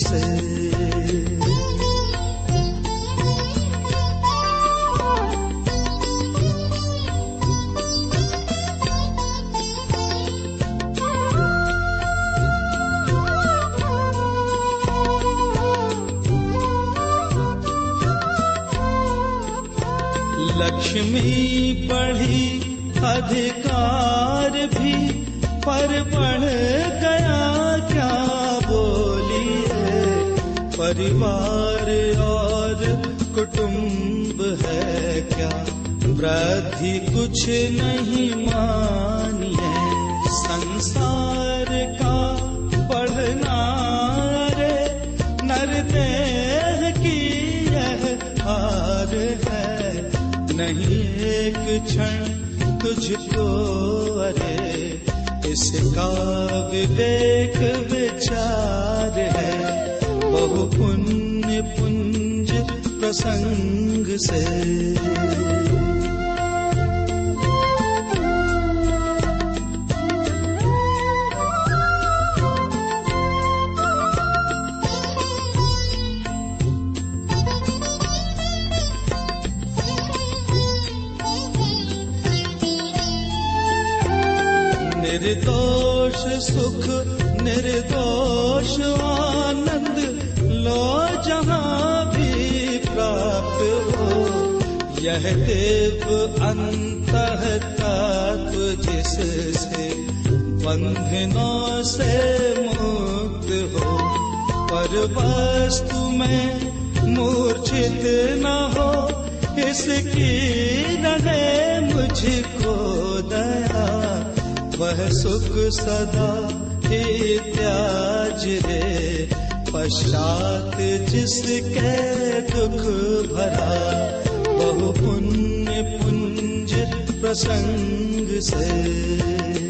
से लक्ष्मी पढ़ी अधिकार भी पर पढ़ गया परिवार और कुटुंब है क्या वृद्धि कुछ नहीं मानिए संसार का पढ़ना रे नर की यह हार है नहीं एक क्षण तुझको अरे इसका देख विचार है हो पुण्य पुंज प्रसंग से निर्दोष सुख निर्दोष आ यह देव अंतः तत्व जिससे बंधनों से मुक्त हो पर वस्तु में मूर्छित न हो इसकी रहे मुझको दया वह सुख सदा ही त्याज रे पश्चात जिसके दुख भरा बहु पुण्य पुंज प्रसंग से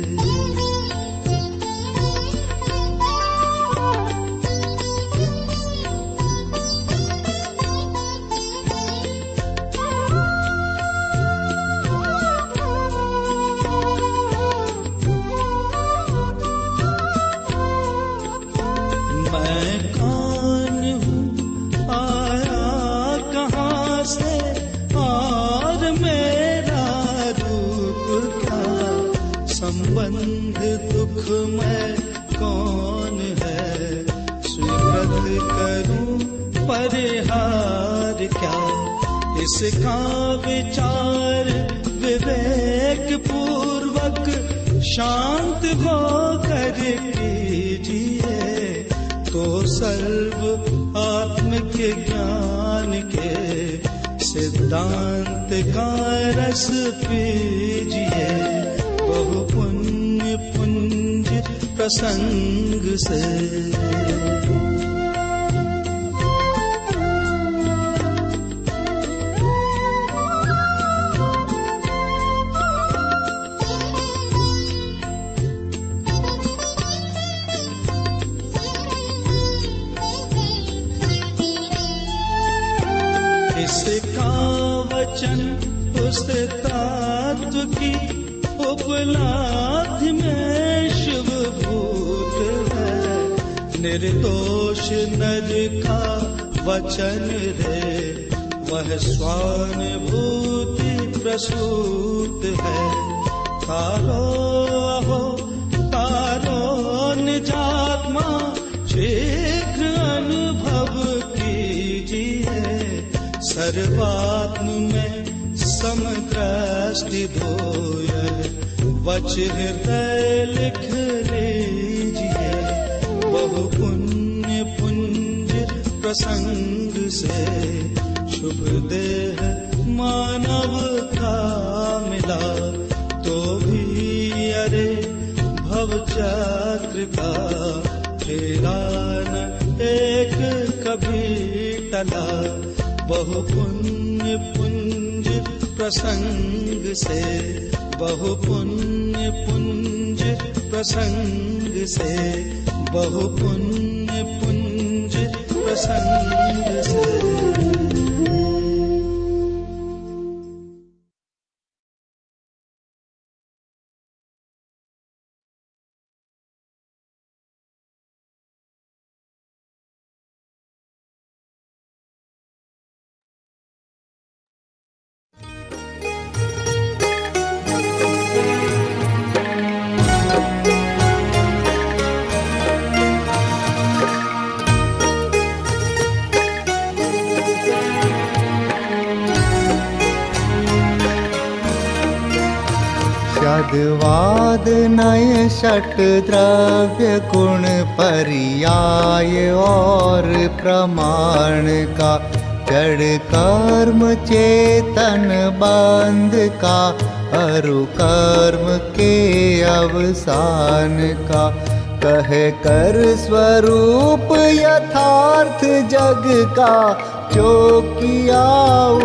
शांत हो कर कीजिए तो सर्व आत्म के ज्ञान के सिद्धांत का रस पीजिए बहु पुण्य पुंज प्रसंग से निर्दोष नर का वचन रे वह स्वान भूति प्रसूत है तारो हो तारो निजात्मा शीघ्र अनुभव कीजिए सर्वात्म में समदृष्टि धोय वच हृदय लिख रे सब पुण्य पुंज प्रसंग से शुभ देह मानव का मिला तो भी अरे भव चक्र का खेला न एक कभी टला बहु पुण्य पुंज प्रसंग से बहु पुण्य पुंज प्रसंग से बहु पुण्य पुञ्ज प्रसन्न वाद नय षट द्रव्य गुण पर्याय और प्रमाण का जड़ कर्म चेतन बंद का अरु कर्म के अवसान का कह कर स्वरूप यथार्थ जग का जो किया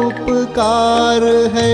उपकार है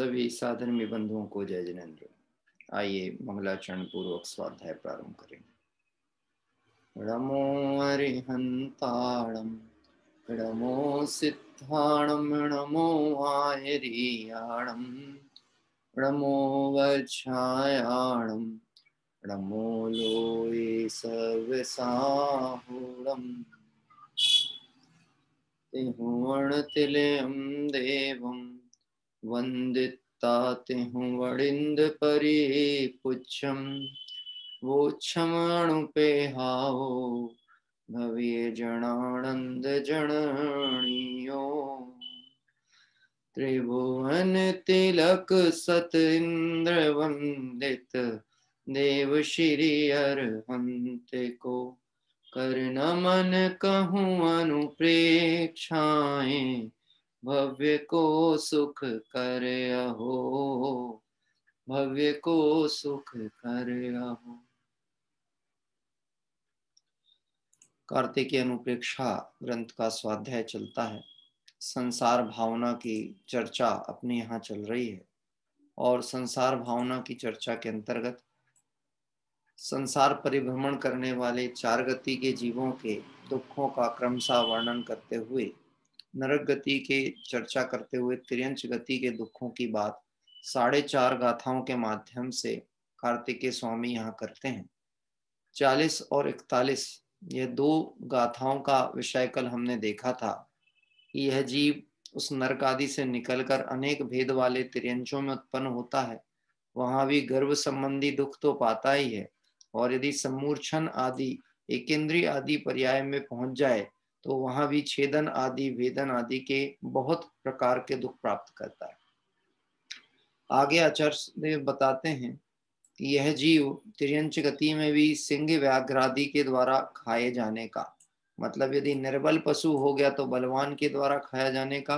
सभी साधर्मी बंधुओं को जय जिनेन्द्र आइए मंगलाचरण पूर्वक स्वाध्याय प्रारंभ करें रमो हरिहंताणम रमो सिद्धाणम रमो आयरियाणम रमो वज्रायाणम रमो लोये सर्वसाहुणम तिहुवण तिलयम देवम वन्दिता तेहु वो परि पुच्छम् वोच्छमणुपेहावो भवे जनानन्द जनणीयो त्रिभुवन तिलक सत इंद्र वंदित देव श्री अरहंत को कर नमन कहूँ अनुप्रेक्षाएं भव्य को सुख कर हो भव्य को सुख कर हो कार्तिक अनुपेक्षा ग्रंथ का स्वाध्याय चलता है संसार भावना की चर्चा अपने यहाँ चल रही है और संसार भावना की चर्चा के अंतर्गत संसार परिभ्रमण करने वाले चार गति के जीवों के दुखों का क्रमशः वर्णन करते हुए नरक गति के चर्चा करते हुए त्रियंश गति के दुखों की बात साढ़े चार गाथाओं के माध्यम से कार्तिकेय स्वामी यहाँ करते हैं चालीस और इकतालीस यह दो गाथाओं का विषय कल हमने देखा था कि यह जीव उस नरक आदि से निकलकर अनेक भेद वाले त्रियंशों में उत्पन्न होता है वहां भी गर्भ संबंधी दुख तो पाता ही है और यदि सम्मूर्छन आदि एकेंद्रीय आदि पर्याय में पहुंच जाए तो वहां भी छेदन आदि वेदन आदि के बहुत प्रकार के दुख प्राप्त करता है आगे आचार्य बताते हैं कि यह जीव त्रियंश गति में भी सिंह आदि के द्वारा खाए जाने का मतलब यदि निर्बल पशु हो गया तो बलवान के द्वारा खाया जाने का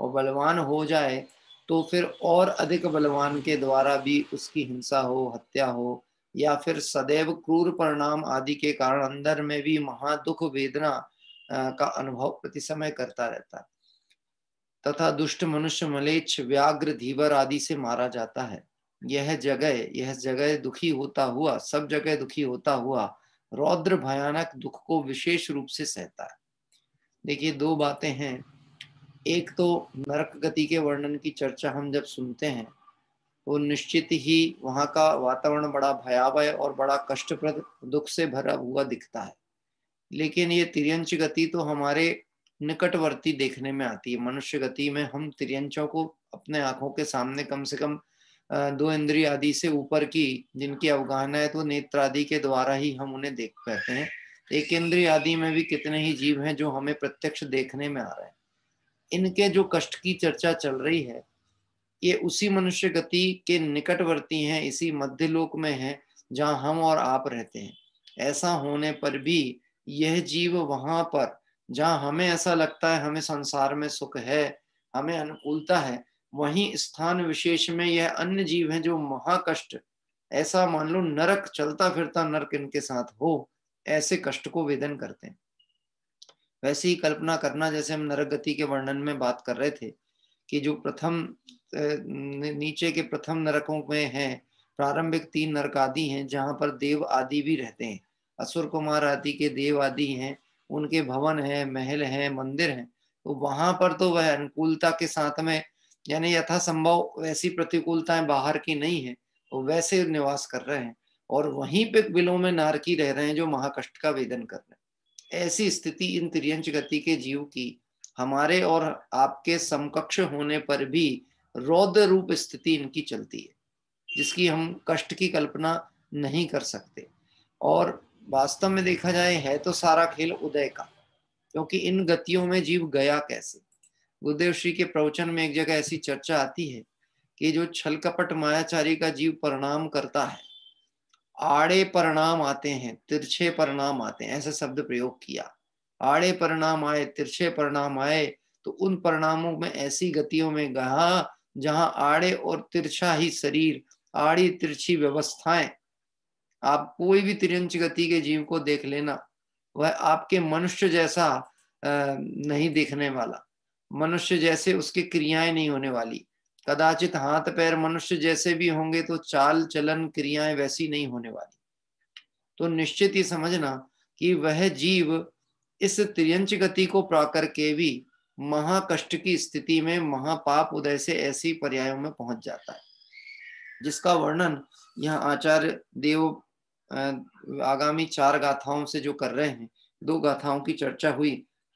और बलवान हो जाए तो फिर और अधिक बलवान के द्वारा भी उसकी हिंसा हो हत्या हो या फिर सदैव क्रूर परिणाम आदि के कारण अंदर में भी महादुख वेदना का अनुभव प्रति समय करता रहता है तथा दुष्ट मनुष्य मलेच्छ व्याग्र धीवर आदि से मारा जाता है यह जगह यह जगह दुखी होता हुआ सब जगह दुखी होता हुआ रौद्र भयानक दुख को विशेष रूप से सहता है देखिए दो बातें हैं एक तो नरक गति के वर्णन की चर्चा हम जब सुनते हैं तो निश्चित ही वहाँ का वातावरण बड़ा भयावह और बड़ा कष्टप्रद दुख से भरा हुआ दिखता है लेकिन ये तिरंश गति तो हमारे निकटवर्ती देखने में आती है मनुष्य गति में हम तिरंशों को अपने आंखों के सामने कम से कम दो इंद्रिय आदि से ऊपर की जिनकी अवगाहना है तो नेत्र आदि के द्वारा ही हम उन्हें देख पाते हैं एक इंद्रिय आदि में भी कितने ही जीव हैं जो हमें प्रत्यक्ष देखने में आ रहे हैं इनके जो कष्ट की चर्चा चल रही है ये उसी मनुष्य गति के निकटवर्ती हैं इसी मध्य लोक में है जहाँ हम और आप रहते हैं ऐसा होने पर भी यह जीव वहां पर जहाँ हमें ऐसा लगता है हमें संसार में सुख है हमें अनुकूलता है वहीं स्थान विशेष में यह अन्य जीव है जो महाकष्ट ऐसा मान लो नरक चलता फिरता नरक इनके साथ हो ऐसे कष्ट को वेदन करते हैं वैसे ही कल्पना करना जैसे हम नरक गति के वर्णन में बात कर रहे थे कि जो प्रथम नीचे के प्रथम नरकों में है प्रारंभिक तीन नरक आदि हैं जहां पर देव आदि भी रहते हैं असुर कुमार आदि के देव आदि हैं उनके भवन हैं महल हैं मंदिर हैं तो वहां पर तो वह अनुकूलता के साथ में यानी यथासंभव वैसी प्रतिकूलताएं बाहर की नहीं है तो वैसे निवास कर रहे हैं और वहीं पे बिलों में नारकी रह रहे हैं जो महाकष्ट का वेदन कर रहे हैं ऐसी स्थिति इन त्रियंश गति के जीव की हमारे और आपके समकक्ष होने पर भी रौद्र रूप स्थिति इनकी चलती है जिसकी हम कष्ट की कल्पना नहीं कर सकते और वास्तव में देखा जाए है तो सारा खेल उदय का क्योंकि इन गतियों में जीव गया कैसे गुरुदेव श्री के प्रवचन में एक जगह ऐसी चर्चा आती है कि जो छल कपट मायाचारी का जीव परिणाम करता है आड़े परिणाम आते हैं तिरछे परिणाम आते हैं ऐसे शब्द प्रयोग किया आड़े परिणाम आए तिरछे परिणाम आए तो उन परिणामों में ऐसी गतियों में गहा जहां आड़े और तिरछा ही शरीर आड़ी तिरछी व्यवस्थाएं आप कोई भी तिरंच गति के जीव को देख लेना वह आपके मनुष्य जैसा नहीं देखने वाला मनुष्य जैसे उसकी क्रियाएं नहीं होने वाली कदाचित हाथ पैर मनुष्य जैसे भी होंगे तो चाल चलन क्रियाएं वैसी नहीं होने वाली तो निश्चित ही समझना कि वह जीव इस त्रियंच गति को प्राकर के भी महाकष्ट की स्थिति में महापाप उदय से ऐसी पर्यायों में पहुंच जाता है जिसका वर्णन यहाँ आचार्य देव आगामी चार गाथाओं से जो कर रहे हैं दो गाथाओं की चर्चा हुई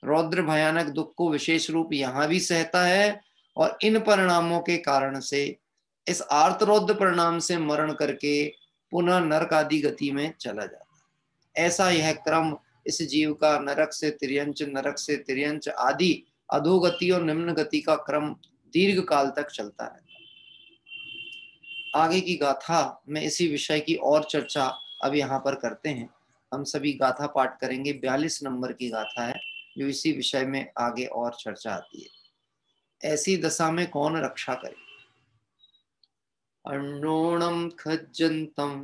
रौद्र भयानक दुख को विशेष रूप यहाँ भी सहता है और इन परिणामों के कारण से इस आर्तरौद्र परिणाम से मरण करके पुनः नरक आदि गति में चला जाता है ऐसा यह क्रम इस जीव का नरक से तिरयंच नरक से तिरयंच आदि अधोगति और निम्न गति का क्रम दीर्घ काल तक चलता रहता है आगे की गाथा में इसी विषय की और चर्चा अब यहाँ पर करते हैं हम सभी गाथा पाठ करेंगे बयालीस नंबर की गाथा है जो इसी विषय में आगे और चर्चा आती है ऐसी दशा में कौन रक्षा करे अन्नोणम खज्जंतम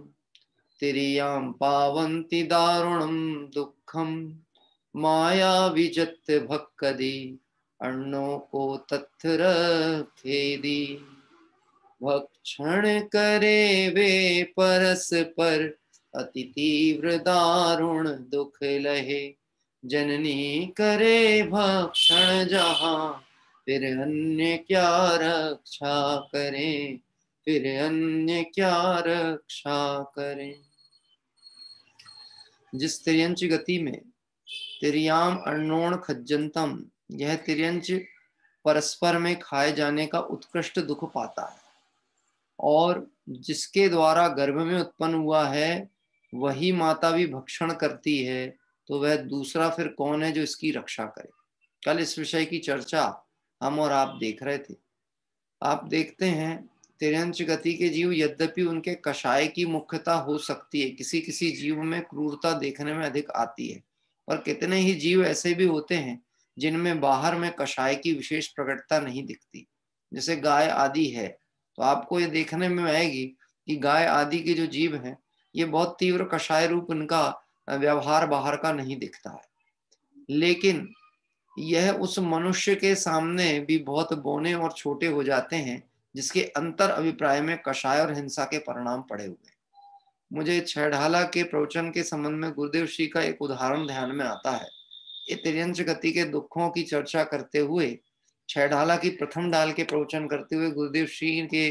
तिरियां पावंती दारुणम दुखम माया विजत भक्कदी अन्नो को तथर खेदि भक्षण करे वे परस पर अति तीव्र दारुण दुख लहे जननी करे भक्षण जहाँ फिर अन्य क्या रक्षा करे फिर अन्य क्या रक्षा करे जिस त्रियंच गति में त्रियाम अर्णोण खज्जंतम यह त्रियंच परस्पर में खाए जाने का उत्कृष्ट दुख पाता है और जिसके द्वारा गर्भ में उत्पन्न हुआ है वही माता भी भक्षण करती है तो वह दूसरा फिर कौन है जो इसकी रक्षा करे कल इस विषय की चर्चा हम और आप देख रहे थे आप देखते हैं तिरंश गति के जीव यद्यपि उनके कषाय की मुख्यता हो सकती है किसी किसी जीव में क्रूरता देखने में अधिक आती है और कितने ही जीव ऐसे भी होते हैं जिनमें बाहर में कषाय की विशेष प्रकटता नहीं दिखती जैसे गाय आदि है तो आपको ये देखने में आएगी कि गाय आदि के जो जीव हैं ये बहुत तीव्र कषाय रूप इनका व्यवहार बाहर का नहीं दिखता है लेकिन यह उस मनुष्य के सामने भी बहुत बोने और छोटे हो जाते हैं जिसके अंतर अभिप्राय में कषाय और हिंसा के परिणाम पड़े हुए मुझे छहढाला के प्रवचन के संबंध में गुरुदेव श्री का एक उदाहरण ध्यान में आता है ये गति के दुखों की चर्चा करते हुए छहढाला की प्रथम डाल के प्रवचन करते हुए गुरुदेव श्री के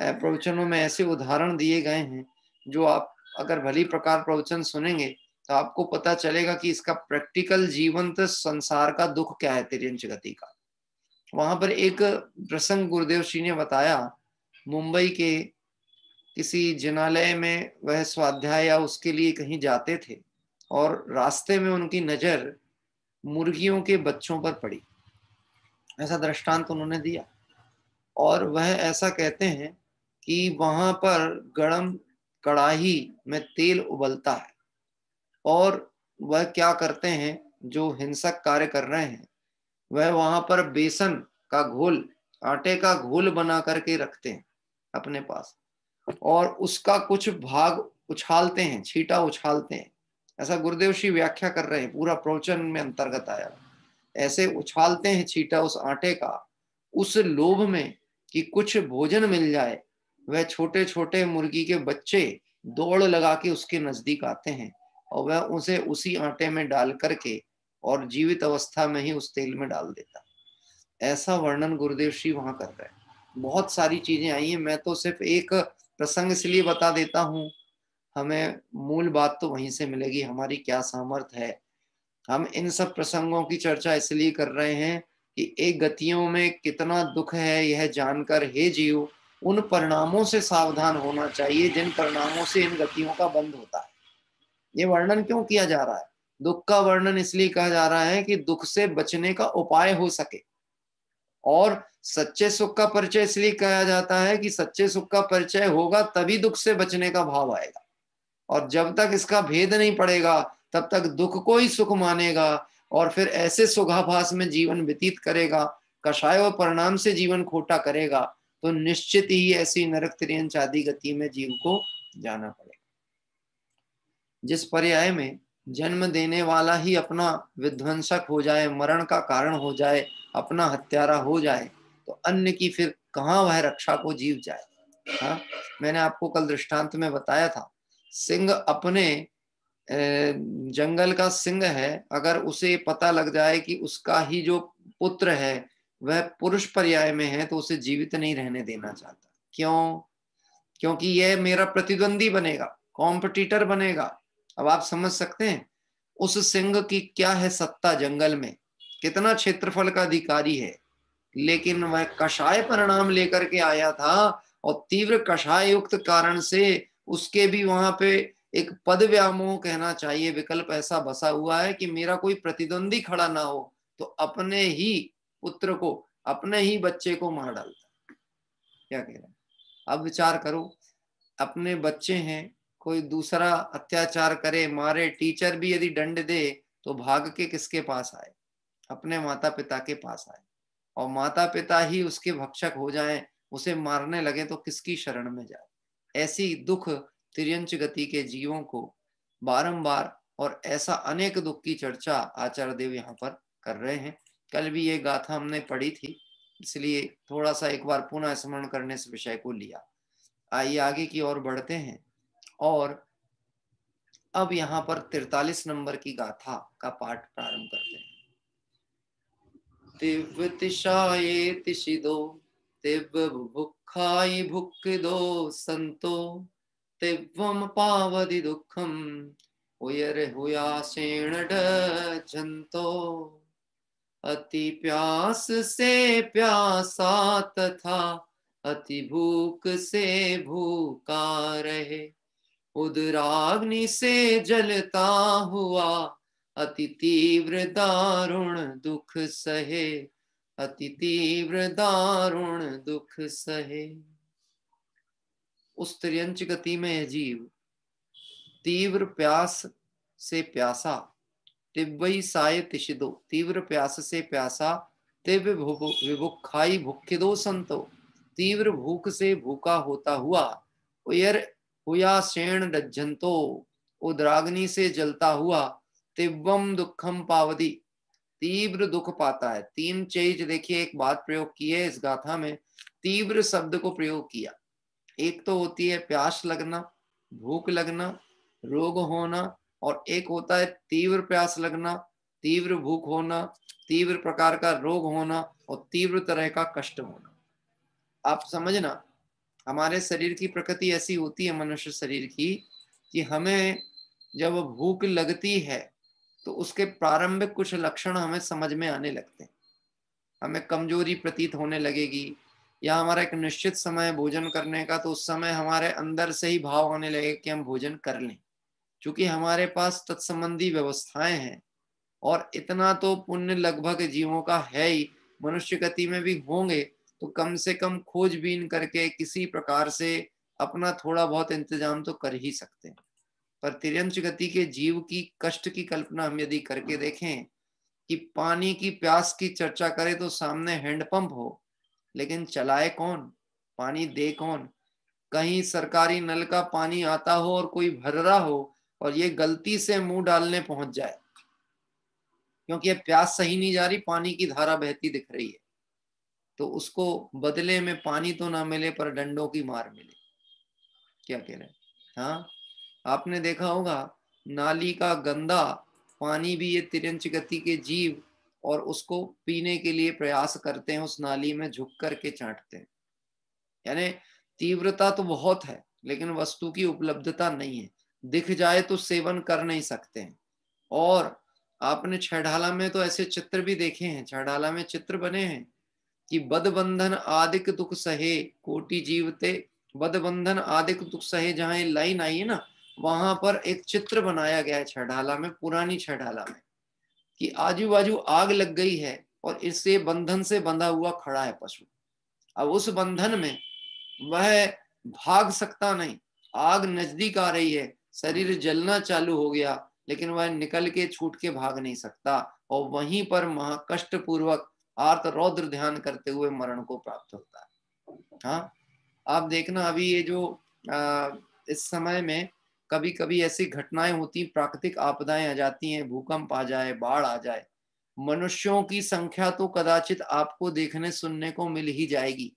प्रवचनों में ऐसे उदाहरण दिए गए हैं जो आप अगर भली प्रकार प्रवचन सुनेंगे तो आपको पता चलेगा कि इसका प्रैक्टिकल जीवंत संसार का दुख क्या है तिरंश गति का वहां पर एक प्रसंग गुरुदेव जी ने बताया मुंबई के किसी जिनालय में वह स्वाध्याय या उसके लिए कहीं जाते थे और रास्ते में उनकी नजर मुर्गियों के बच्चों पर पड़ी ऐसा दृष्टांत उन्होंने दिया और वह ऐसा कहते हैं कि वहां पर गरम कड़ाही में तेल उबलता है और वह क्या करते हैं जो हिंसक कार्य कर रहे हैं वह वहां पर बेसन का घोल आटे का घोल बना करके रखते हैं अपने पास और उसका कुछ भाग उछालते हैं छीटा उछालते हैं ऐसा गुरुदेव श्री व्याख्या कर रहे हैं पूरा प्रवचन में अंतर्गत आया ऐसे उछालते हैं छीटा उस आटे का उस लोभ में कि कुछ भोजन मिल जाए वह छोटे छोटे मुर्गी के बच्चे दौड़ लगा के उसके नजदीक आते हैं और वह उसे उसी आटे में डाल करके और जीवित अवस्था में ही उस तेल में डाल देता ऐसा वर्णन गुरुदेव श्री वहां कर रहे हैं बहुत सारी चीजें आई हैं मैं तो सिर्फ एक प्रसंग इसलिए बता देता हूँ हमें मूल बात तो वहीं से मिलेगी हमारी क्या सामर्थ है हम इन सब प्रसंगों की चर्चा इसलिए कर रहे हैं कि एक गतियों में कितना दुख है यह जानकर हे जीव उन परिणामों से सावधान होना चाहिए जिन परिणामों से इन गतियों का बंद होता है ये वर्णन क्यों किया जा रहा है दुख का वर्णन इसलिए कहा जा रहा है कि दुख से बचने का उपाय हो सके और सच्चे सुख का परिचय इसलिए कहा जाता है कि सच्चे सुख का परिचय होगा तभी दुख से बचने का भाव आएगा और जब तक इसका भेद नहीं पड़ेगा तब तक दुख को ही सुख मानेगा और फिर ऐसे सुखाभास में जीवन व्यतीत करेगा कषाय व परिणाम से जीवन खोटा करेगा तो निश्चित ही ऐसी नरक त्रियन चादी गति में जीव को जाना पड़ेगा जिस पर्याय में जन्म देने वाला ही अपना विध्वंसक हो जाए मरण का कारण हो जाए अपना हत्यारा हो जाए तो अन्य की फिर कहाँ वह रक्षा को जीव जाए हाँ मैंने आपको कल दृष्टांत में बताया था सिंह अपने जंगल का सिंह है अगर उसे पता लग जाए कि उसका ही जो पुत्र है वह पुरुष पर्याय में है तो उसे जीवित नहीं रहने देना चाहता क्यों क्योंकि यह मेरा प्रतिद्वंदी बनेगा कॉम्पिटिटर बनेगा अब आप समझ सकते हैं उस सिंह की क्या है सत्ता जंगल में कितना क्षेत्रफल का अधिकारी है लेकिन वह कषाय परिणाम लेकर के आया था और तीव्र कषाय युक्त कारण से उसके भी वहां पे एक पद व्यामोह कहना चाहिए विकल्प ऐसा बसा हुआ है कि मेरा कोई प्रतिद्वंदी खड़ा ना हो तो अपने ही पुत्र को अपने ही बच्चे को मार डालता क्या कह रहा है अब विचार करो अपने बच्चे हैं कोई दूसरा अत्याचार करे मारे टीचर भी यदि दंड दे तो भाग के किसके पास आए अपने माता पिता के पास आए और माता पिता ही उसके भक्षक हो जाएं उसे मारने लगे तो किसकी शरण में जाए ऐसी दुख त्रियंच गति के जीवों को बारंबार और ऐसा अनेक दुख की चर्चा आचार्य देव यहाँ पर कर रहे हैं कल भी ये गाथा हमने पढ़ी थी इसलिए थोड़ा सा एक बार पुनः स्मरण करने से विषय को लिया आइए आगे की ओर बढ़ते हैं और अब यहाँ पर तिरतालीस नंबर की गाथा का पाठ प्रारंभ करते हैं तिशाए तिशिदो संतो दुखम हुयर हुया सेण जंतो अति प्यास से प्यासा तथा अति भूख से भूखा रहे उदराग्नि से जलता हुआ अति तीव्र दारुण दुख सहे अति तीव्र दारुण दुख सहे उस त्रियंच गति में जीव तीव्र प्यास से प्यासा टिब्बई साय तिशिदो तीव्र प्यास से प्यासा तिब विभुखाई भुखिदो संतो तीव्र भूख से भूखा होता हुआ उयर हुया श्रेण लज्जंतो उद्राग्नि से जलता हुआ तिब्बम दुखम पावदी तीव्र दुख पाता है तीन चीज देखिए एक बात प्रयोग की है इस गाथा में तीव्र शब्द को प्रयोग किया एक तो होती है प्यास लगना भूख लगना रोग होना और एक होता है तीव्र प्यास लगना तीव्र भूख होना तीव्र प्रकार का रोग होना और तीव्र तरह का कष्ट होना आप समझना हमारे शरीर की प्रकृति ऐसी होती है मनुष्य शरीर की कि हमें जब भूख लगती है तो उसके प्रारंभिक कुछ लक्षण हमें समझ में आने लगते हैं हमें कमजोरी प्रतीत होने लगेगी या हमारा एक निश्चित समय भोजन करने का तो उस समय हमारे अंदर से ही भाव आने लगेगा कि हम भोजन कर लें चूंकि हमारे पास तत्संबंधी व्यवस्थाएं हैं और इतना तो पुण्य लगभग जीवों का है ही मनुष्य गति में भी होंगे तो कम से कम खोजबीन करके किसी प्रकार से अपना थोड़ा बहुत इंतजाम तो कर ही सकते हैं पर तिरंश गति के जीव की कष्ट की कल्पना हम यदि करके देखें कि पानी की प्यास की चर्चा करें तो सामने हैंडपंप हो लेकिन चलाए कौन पानी दे कौन कहीं सरकारी नल का पानी आता हो और कोई भर रहा हो और ये गलती से मुंह डालने पहुंच जाए क्योंकि ये प्यास सही नहीं जा रही पानी की धारा बहती दिख रही है तो उसको बदले में पानी तो ना मिले पर डंडों की मार मिले क्या कह रहे हैं हाँ आपने देखा होगा नाली का गंदा पानी भी ये तिरंच गति के जीव और उसको पीने के लिए प्रयास करते हैं उस नाली में झुक करके चाटते हैं यानी तीव्रता तो बहुत है लेकिन वस्तु की उपलब्धता नहीं है दिख जाए तो सेवन कर नहीं सकते हैं और आपने छाला में तो ऐसे चित्र भी देखे हैं छाला में चित्र बने हैं कि बद बंधन आदिक दुख सहे कोटि जीवते बद बंधन आदिक दुख सहे जहाँ ये लाइन आई है ना वहां पर एक चित्र बनाया गया है छाला में पुरानी छाला में कि आजू बाजू आग लग गई है और इससे बंधन से बंधा हुआ खड़ा है पशु अब उस बंधन में वह भाग सकता नहीं आग नजदीक आ रही है शरीर जलना चालू हो गया लेकिन वह निकल के छूट के भाग नहीं सकता और वहीं पर महाकष्ट पूर्वक आर्त रौद्र ध्यान करते हुए मरण को प्राप्त होता है हाँ आप देखना अभी ये जो आ, इस समय में कभी कभी ऐसी घटनाएं होती प्राकृतिक आपदाएं आ जाती हैं भूकंप आ जाए बाढ़ आ जाए मनुष्यों की संख्या तो कदाचित आपको देखने सुनने को मिल ही जाएगी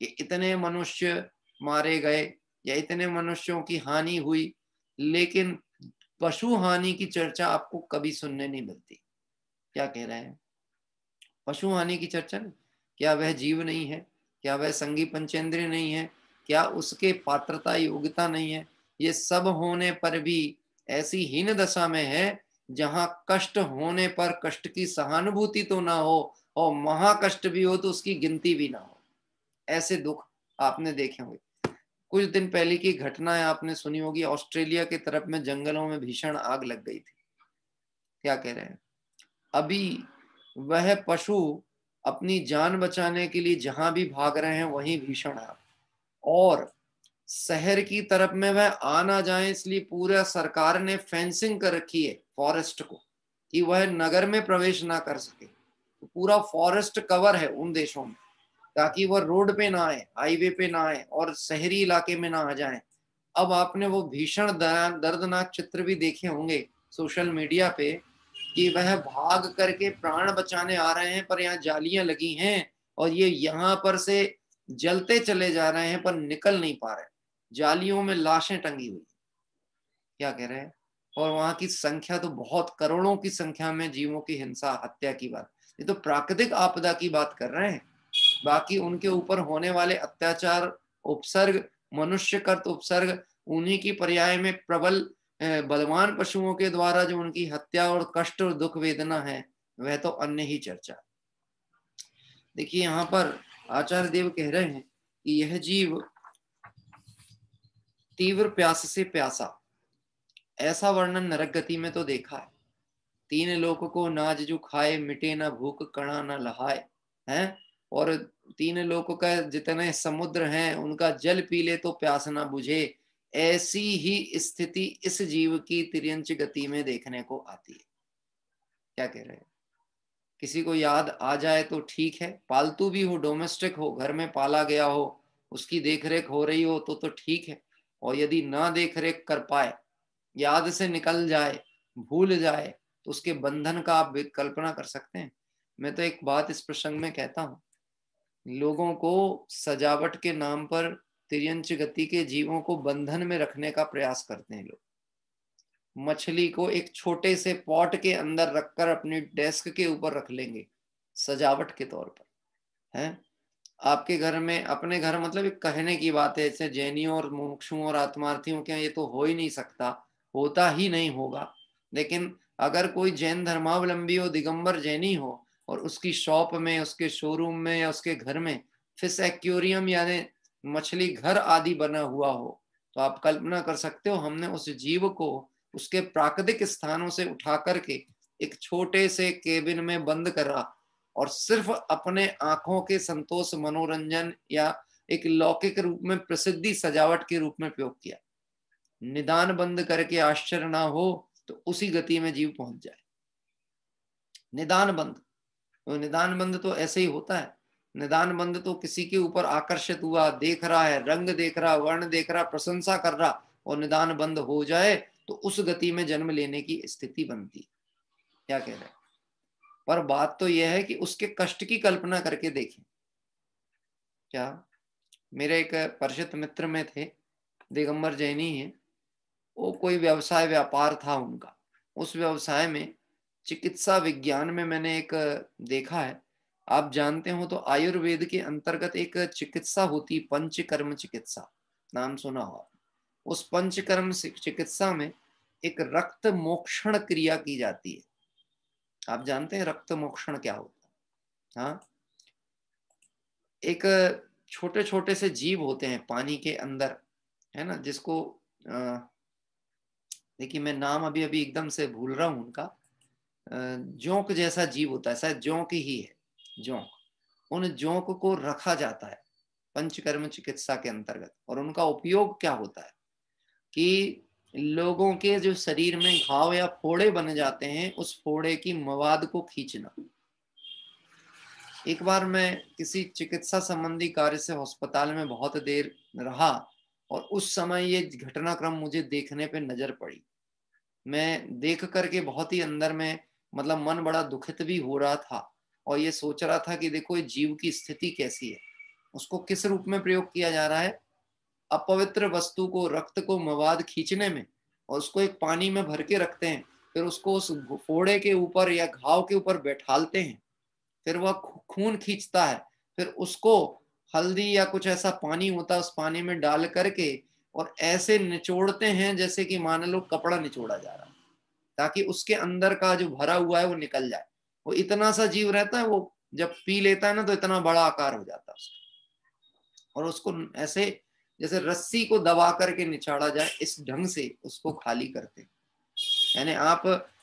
कि इतने मनुष्य मारे गए या इतने मनुष्यों की हानि हुई लेकिन पशु हानि की चर्चा आपको कभी सुनने नहीं मिलती क्या कह रहे हैं पशु हानि की चर्चा क्या वह जीव नहीं है क्या वह संगी पंचेंद्रिय नहीं है क्या उसके पात्रता योग्यता नहीं है ये सब होने पर भी ऐसी हीन दशा में है जहां कष्ट होने पर कष्ट की सहानुभूति तो ना हो और महाकष्ट भी हो तो उसकी गिनती भी ना हो ऐसे दुख आपने देखे होंगे कुछ दिन पहले की घटना है आपने सुनी होगी ऑस्ट्रेलिया के तरफ में जंगलों में भीषण आग लग गई थी क्या कह रहे हैं अभी वह पशु अपनी जान बचाने के लिए जहां भी भाग रहे हैं वहीं भीषण आग और शहर की तरफ में वह आ ना जाए इसलिए पूरा सरकार ने फेंसिंग कर रखी है फॉरेस्ट को कि वह नगर में प्रवेश ना कर सके तो पूरा फॉरेस्ट कवर है उन देशों में ताकि वह रोड पे ना आए हाईवे पे ना आए और शहरी इलाके में ना आ जाए अब आपने वो भीषण दर्दनाक चित्र भी देखे होंगे सोशल मीडिया पे कि वह भाग करके प्राण बचाने आ रहे हैं पर यहाँ जालियां लगी हैं और ये यहाँ पर से जलते चले जा रहे हैं पर निकल नहीं पा रहे जालियों में लाशें टंगी हुई क्या कह रहे हैं और वहां की संख्या तो बहुत करोड़ों की संख्या में जीवों की हिंसा हत्या की बात ये तो प्राकृतिक आपदा की बात कर रहे हैं बाकी उनके ऊपर होने वाले अत्याचार उपसर्ग मनुष्य कर्त उपसर्ग उन्हीं की पर्याय में प्रबल बलवान पशुओं के द्वारा जो उनकी हत्या और कष्ट और दुख वेदना है वह तो अन्य ही चर्चा देखिए यहाँ पर आचार्य देव कह रहे हैं कि यह जीव तीव्र प्यास से प्यासा ऐसा वर्णन नरक गति में तो देखा है तीन लोक को नाज जो खाए मिटे ना भूख कणा ना लहाए हैं और तीन लोगों का जितने समुद्र हैं उनका जल पी ले तो प्यास ना बुझे ऐसी ही स्थिति इस जीव की तिरंच गति में देखने को आती है क्या कह रहे हैं किसी को याद आ जाए तो ठीक है पालतू भी हो डोमेस्टिक हो घर में पाला गया हो उसकी देखरेख हो रही हो तो तो ठीक है और यदि ना देखरेख कर पाए याद से निकल जाए भूल जाए तो उसके बंधन का आप कल्पना कर सकते हैं मैं तो एक बात इस प्रसंग में कहता हूँ लोगों को सजावट के नाम पर तिरंच गति के जीवों को बंधन में रखने का प्रयास करते हैं लोग मछली को एक छोटे से पॉट के अंदर रखकर अपने डेस्क के ऊपर रख लेंगे सजावट के तौर पर है आपके घर में अपने घर मतलब एक कहने की बात है जैसे जैनियों और मोक्षों और आत्मार्थियों के ये तो हो ही नहीं सकता होता ही नहीं होगा लेकिन अगर कोई जैन धर्मावलंबी हो दिगंबर जैनी हो और उसकी शॉप में उसके शोरूम में या उसके घर में फिश एक्वेरियम यानी मछली घर आदि बना हुआ हो तो आप कल्पना कर सकते हो हमने उस जीव को उसके प्राकृतिक स्थानों से उठा करके एक छोटे से केबिन में बंद करा और सिर्फ अपने आंखों के संतोष मनोरंजन या एक लौकिक रूप में प्रसिद्धि सजावट के रूप में प्रयोग किया निदान बंद करके आश्चर्य ना हो तो उसी गति में जीव पहुंच जाए निदान बंद तो निदान बंद तो ऐसे ही होता है निदान बंद तो किसी के ऊपर आकर्षित हुआ देख रहा है रंग देख रहा वर्ण देख रहा प्रशंसा कर रहा और निदान बंद हो जाए तो उस गति में जन्म लेने की स्थिति बनती क्या कह रहे हैं पर बात तो यह है कि उसके कष्ट की कल्पना करके देखें क्या मेरे एक परिषित मित्र में थे दिगंबर जैनी है वो कोई व्यवसाय व्यापार था उनका उस व्यवसाय में चिकित्सा विज्ञान में मैंने एक देखा है आप जानते हो तो आयुर्वेद के अंतर्गत एक चिकित्सा होती पंचकर्म चिकित्सा नाम सुना हो उस पंचकर्म चिकित्सा में एक रक्त मोक्षण क्रिया की जाती है आप जानते हैं रक्त मोक्षण क्या होता है हाँ एक छोटे छोटे से जीव होते हैं पानी के अंदर है ना जिसको देखिए मैं नाम अभी अभी एकदम से भूल रहा हूं उनका जोंक जैसा जीव होता है शायद जोंक ही है जोंक उन जोंक को रखा जाता है पंचकर्म चिकित्सा के अंतर्गत और उनका उपयोग क्या होता है कि लोगों के जो शरीर में घाव या फोड़े बन जाते हैं उस फोड़े की मवाद को खींचना एक बार मैं किसी चिकित्सा संबंधी कार्य से अस्पताल में बहुत देर रहा और उस समय ये घटनाक्रम मुझे देखने पे नजर पड़ी मैं देख करके बहुत ही अंदर में मतलब मन बड़ा दुखित भी हो रहा था और ये सोच रहा था कि देखो ये जीव की स्थिति कैसी है उसको किस रूप में प्रयोग किया जा रहा है अपवित्र वस्तु को रक्त को मवाद खींचने में और उसको एक पानी में भर के रखते हैं फिर उसको उस फोड़े के ऊपर या घाव के ऊपर बैठालते हैं फिर वह खून खींचता है फिर उसको हल्दी या कुछ ऐसा पानी होता है उस पानी में डाल करके और ऐसे निचोड़ते हैं जैसे कि मान लो कपड़ा निचोड़ा जा रहा है ताकि उसके अंदर का जो भरा हुआ है वो निकल जाए वो इतना सा जीव रहता है वो जब पी लेता है ना तो इतना बड़ा आकार हो जाता है उसका और उसको ऐसे जैसे रस्सी को दबा करके निचाड़ा जाए इस ढंग से उसको खाली करते यानी आप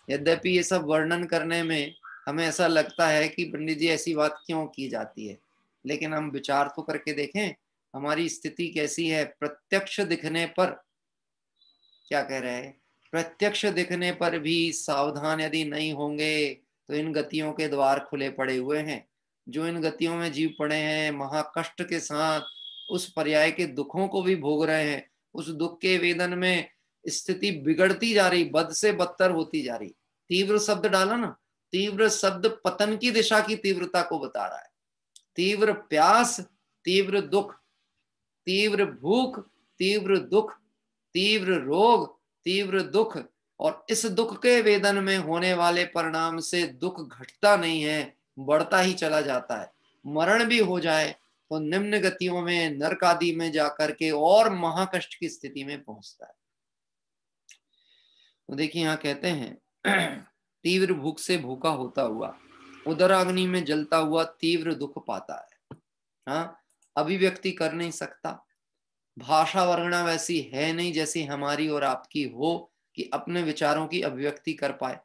यद्यपि ये सब वर्णन करने में हमें ऐसा लगता है कि पंडित जी ऐसी बात क्यों की जाती है लेकिन हम विचार तो करके देखें हमारी स्थिति कैसी है प्रत्यक्ष दिखने पर क्या कह रहे हैं प्रत्यक्ष दिखने पर भी सावधान यदि नहीं होंगे तो इन गतियों के द्वार खुले पड़े हुए हैं जो इन गतियों में जीव पड़े हैं महाकष्ट के साथ उस पर्याय के दुखों को भी भोग रहे हैं उस दुख के वेदन में स्थिति बिगड़ती जा रही बद से बदतर होती जा रही तीव्र शब्द डाला ना तीव्र शब्द पतन की दिशा की तीव्रता को बता रहा है तीव्र प्यास तीव्र दुख तीव्र भूख तीव्र दुख तीव्र रोग तीव्र दुख और इस दुख के वेदन में होने वाले परिणाम से दुख घटता नहीं है बढ़ता ही चला जाता है मरण भी हो जाए तो निम्न गतियों में नरक आदि में जाकर के और महाकष्ट की स्थिति में पहुंचता है तो देखिए यहाँ कहते हैं तीव्र भूख से भूखा होता हुआ उदराग्नि में जलता हुआ तीव्र दुख पाता है हाँ अभिव्यक्ति कर नहीं सकता भाषा वर्णा वैसी है नहीं जैसी हमारी और आपकी हो कि अपने विचारों की अभिव्यक्ति कर पाए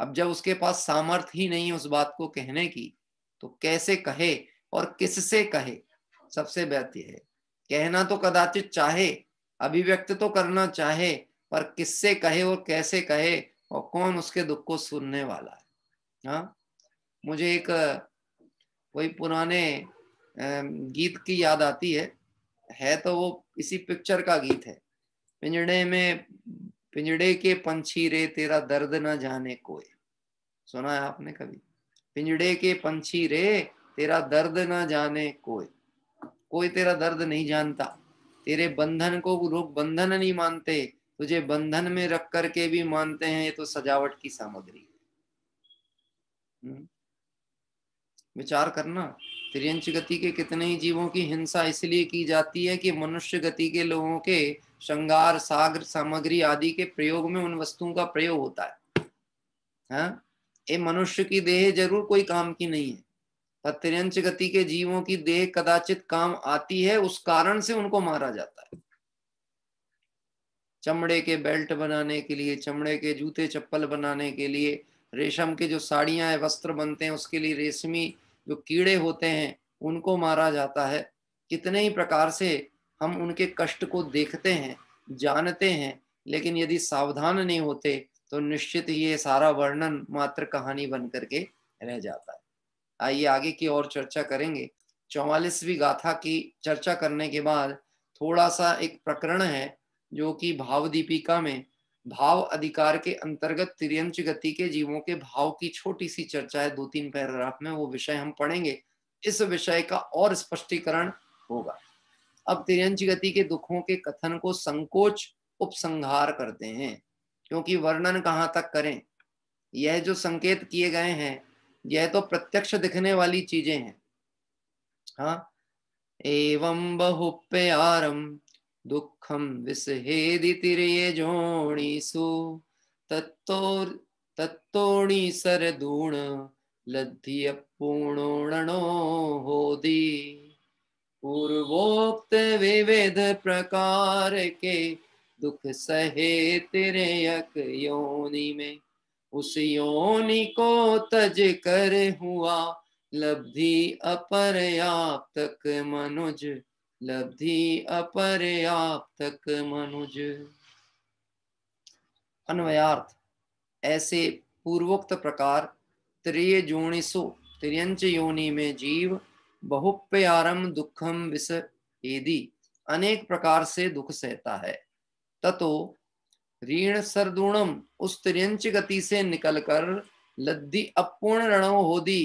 अब जब उसके पास सामर्थ ही नहीं उस बात को कहने की तो कैसे कहे और किससे कहे सबसे बेहतर है कहना तो कदाचित चाहे अभिव्यक्त तो करना चाहे पर किससे कहे और कैसे कहे और कौन उसके दुख को सुनने वाला है हाँ मुझे एक कोई पुराने गीत की याद आती है है तो वो इसी पिक्चर का गीत है पिंजड़े में पिंजड़े के पंछी रे तेरा दर्द ना जाने कोई सुना है आपने कभी पिंजड़े के पंछी रे तेरा दर्द ना जाने कोई कोई तेरा दर्द नहीं जानता तेरे बंधन को लोग बंधन नहीं मानते तुझे बंधन में रख कर के भी मानते हैं ये तो सजावट की सामग्री है हम्म। विचार करना त्रियंश गति के कितने ही जीवों की हिंसा इसलिए की जाती है कि मनुष्य गति के लोगों के श्रृंगार सागर सामग्री आदि के प्रयोग में उन वस्तुओं का प्रयोग होता है ये हाँ? मनुष्य की देह जरूर कोई काम की नहीं है पर त्रियंश गति के जीवों की देह कदाचित काम आती है उस कारण से उनको मारा जाता है चमड़े के बेल्ट बनाने के लिए चमड़े के जूते चप्पल बनाने के लिए रेशम के जो साड़ियां वस्त्र बनते हैं उसके लिए रेशमी जो कीड़े होते हैं उनको मारा जाता है कितने ही प्रकार से हम उनके कष्ट को देखते हैं जानते हैं लेकिन यदि सावधान नहीं होते तो निश्चित ही ये सारा वर्णन मात्र कहानी बन करके रह जाता है आइए आगे की और चर्चा करेंगे चौवालिसवीं गाथा की चर्चा करने के बाद थोड़ा सा एक प्रकरण है जो कि भावदीपिका में भाव अधिकार के अंतर्गत त्रियंच गति के जीवों के भाव की छोटी सी चर्चा है दो तीन पैराग्राफ में वो विषय हम पढ़ेंगे इस विषय का और स्पष्टीकरण होगा अब त्रियंच गति के दुखों के कथन को संकोच उपसंहार करते हैं क्योंकि वर्णन कहाँ तक करें यह जो संकेत किए गए हैं यह तो प्रत्यक्ष दिखने वाली चीजें हैं हाँ एवं बहुप्यारम दुःखं विसहेदितिर्ये जोणीषु तत्तो तत्तोणीसरदूण लद्धियपूर्णोणो होदी पूर्वोक्त विविध प्रकार के दुख सहे तेरे यक योनि में उस योनि को तज कर हुआ लब्धि अपर्याप्तक मनुज लब्धि अपर्याप्तक मनुज अन्वयार्थ ऐसे पूर्वोक्त प्रकार त्रिय जोनिसो त्रियंच योनि में जीव बहुप्यारम दुखम विस एदि अनेक प्रकार से दुख सहता है ततो ऋण सरदुणम उस त्रियंच गति से निकलकर लब्धि अपूर्ण रणो होदी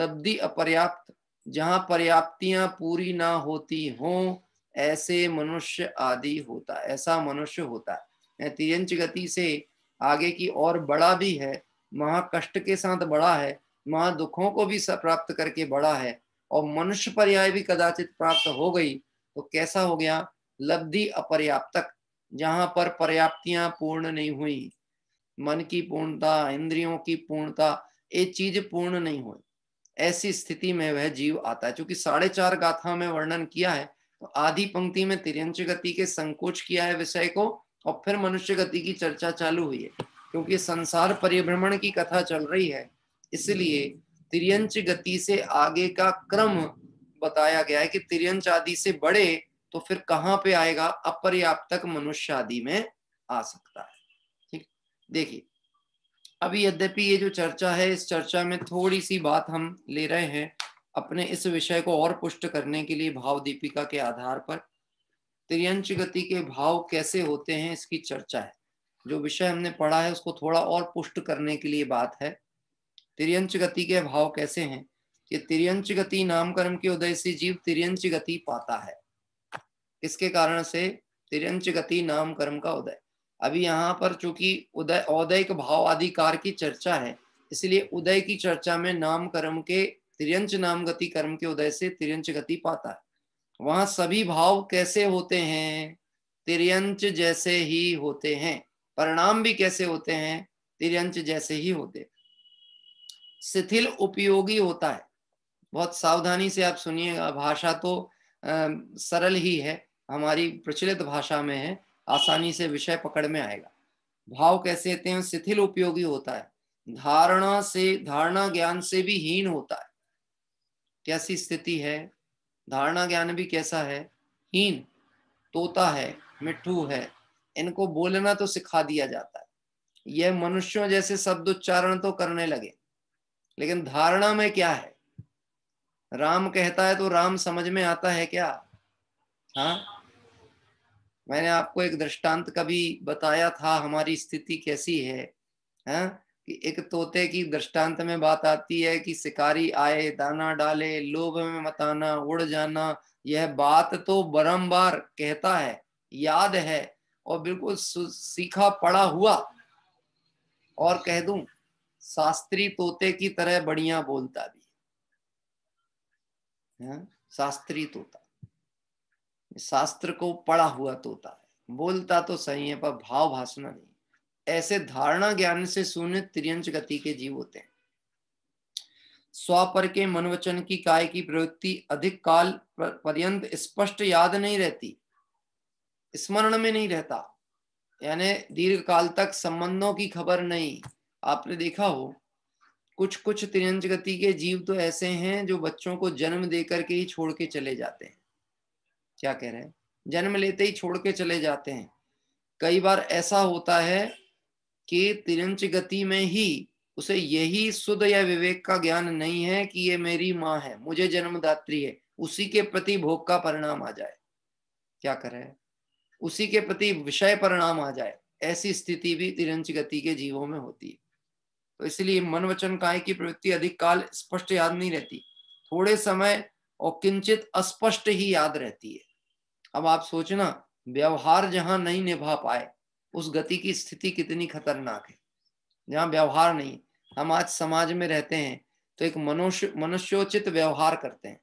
लब्धि अपर्याप्त जहाँ पर्याप्तियां पूरी ना होती हों ऐसे मनुष्य आदि होता ऐसा मनुष्य होता है तिरंज गति से आगे की और बड़ा भी है महाकष्ट के साथ बड़ा है महा दुखों को भी प्राप्त करके बड़ा है और मनुष्य पर्याय भी कदाचित प्राप्त हो गई तो कैसा हो गया लब्धि अपर्याप्तक जहाँ पर पर्याप्तियां पूर्ण नहीं हुई मन की पूर्णता इंद्रियों की पूर्णता ये चीज पूर्ण नहीं हुई ऐसी स्थिति में वह जीव आता है क्योंकि साढ़े चार गाथा में वर्णन किया है तो आधी पंक्ति में तिरंज गति के संकोच किया है विषय को और फिर मनुष्य गति की चर्चा चालू हुई है क्योंकि संसार परिभ्रमण की कथा चल रही है इसलिए तिरंच गति से आगे का क्रम बताया गया है कि तिरंच आदि से बड़े तो फिर कहाँ पे आएगा अपर्याप्त मनुष्य आदि में आ सकता है ठीक देखिए अभी यद्यपि ये जो चर्चा है इस चर्चा में थोड़ी सी बात हम ले रहे हैं अपने इस विषय को और पुष्ट करने के लिए भाव दीपिका के आधार पर त्रियंश गति के भाव कैसे होते हैं इसकी चर्चा है जो विषय हमने पढ़ा है उसको थोड़ा और पुष्ट करने के लिए बात है त्रियंश गति के भाव कैसे हैं ये त्रियंश गति नामकर्म के उदय से जीव तिरयंच गति पाता है इसके कारण से तिरयंच गति नामकर्म का उदय अभी यहाँ पर चूंकि उदय औदयिक अधिकार की चर्चा है इसलिए उदय की चर्चा में नाम कर्म के त्रियंश नाम गति कर्म के उदय से तिरंच गति पाता है वहां सभी भाव कैसे होते हैं तिरंच जैसे ही होते हैं परिणाम भी कैसे होते हैं तिरंच जैसे ही होते शिथिल उपयोगी होता है बहुत सावधानी से आप सुनिएगा भाषा तो आ, सरल ही है हमारी प्रचलित भाषा में है आसानी से विषय पकड़ में आएगा भाव कैसे होते हैं शिथिल उपयोगी होता है धारणा से धारणा ज्ञान से भी हीन होता है कैसी स्थिति है धारणा ज्ञान भी कैसा है हीन तोता है मिठू है इनको बोलना तो सिखा दिया जाता है यह मनुष्यों जैसे शब्द उच्चारण तो करने लगे लेकिन धारणा में क्या है राम कहता है तो राम समझ में आता है क्या हाँ मैंने आपको एक दृष्टांत कभी बताया था हमारी स्थिति कैसी है हा? कि एक तोते की दृष्टांत में बात आती है कि शिकारी आए दाना डाले लोभ में मताना उड़ जाना यह बात तो बारम्बार कहता है याद है और बिल्कुल सीखा पड़ा हुआ और कह दू शास्त्री तोते की तरह बढ़िया बोलता भी है शास्त्री तोता शास्त्र को पढ़ा हुआ तोता है बोलता तो सही है पर भाव भाषणा नहीं ऐसे धारणा ज्ञान से शून्य त्रियंश गति के जीव होते हैं स्वापर के मनोवचन की काय की प्रवृत्ति अधिक काल पर्यंत स्पष्ट याद नहीं रहती स्मरण में नहीं रहता यानी दीर्घ काल तक संबंधों की खबर नहीं आपने देखा हो कुछ कुछ त्रियंज गति के जीव तो ऐसे हैं जो बच्चों को जन्म देकर के ही छोड़ के चले जाते हैं क्या कह रहे हैं जन्म लेते ही छोड़ के चले जाते हैं कई बार ऐसा होता है कि तिरंच गति में ही उसे यही सुध या विवेक का ज्ञान नहीं है कि ये मेरी माँ है मुझे जन्मदात्री है उसी के प्रति भोग का परिणाम आ जाए क्या करे उसी के प्रति विषय परिणाम आ जाए ऐसी स्थिति भी तिरंच गति के जीवों में होती है तो इसलिए मन वचन काय की प्रवृत्ति अधिक काल स्पष्ट याद नहीं रहती थोड़े समय और किंचित अस्पष्ट ही याद रहती है अब आप सोचना व्यवहार जहां नहीं निभा पाए उस गति की स्थिति कितनी खतरनाक है जहां व्यवहार नहीं हम आज समाज में रहते हैं तो एक मनुष्य मनुष्योचित व्यवहार करते हैं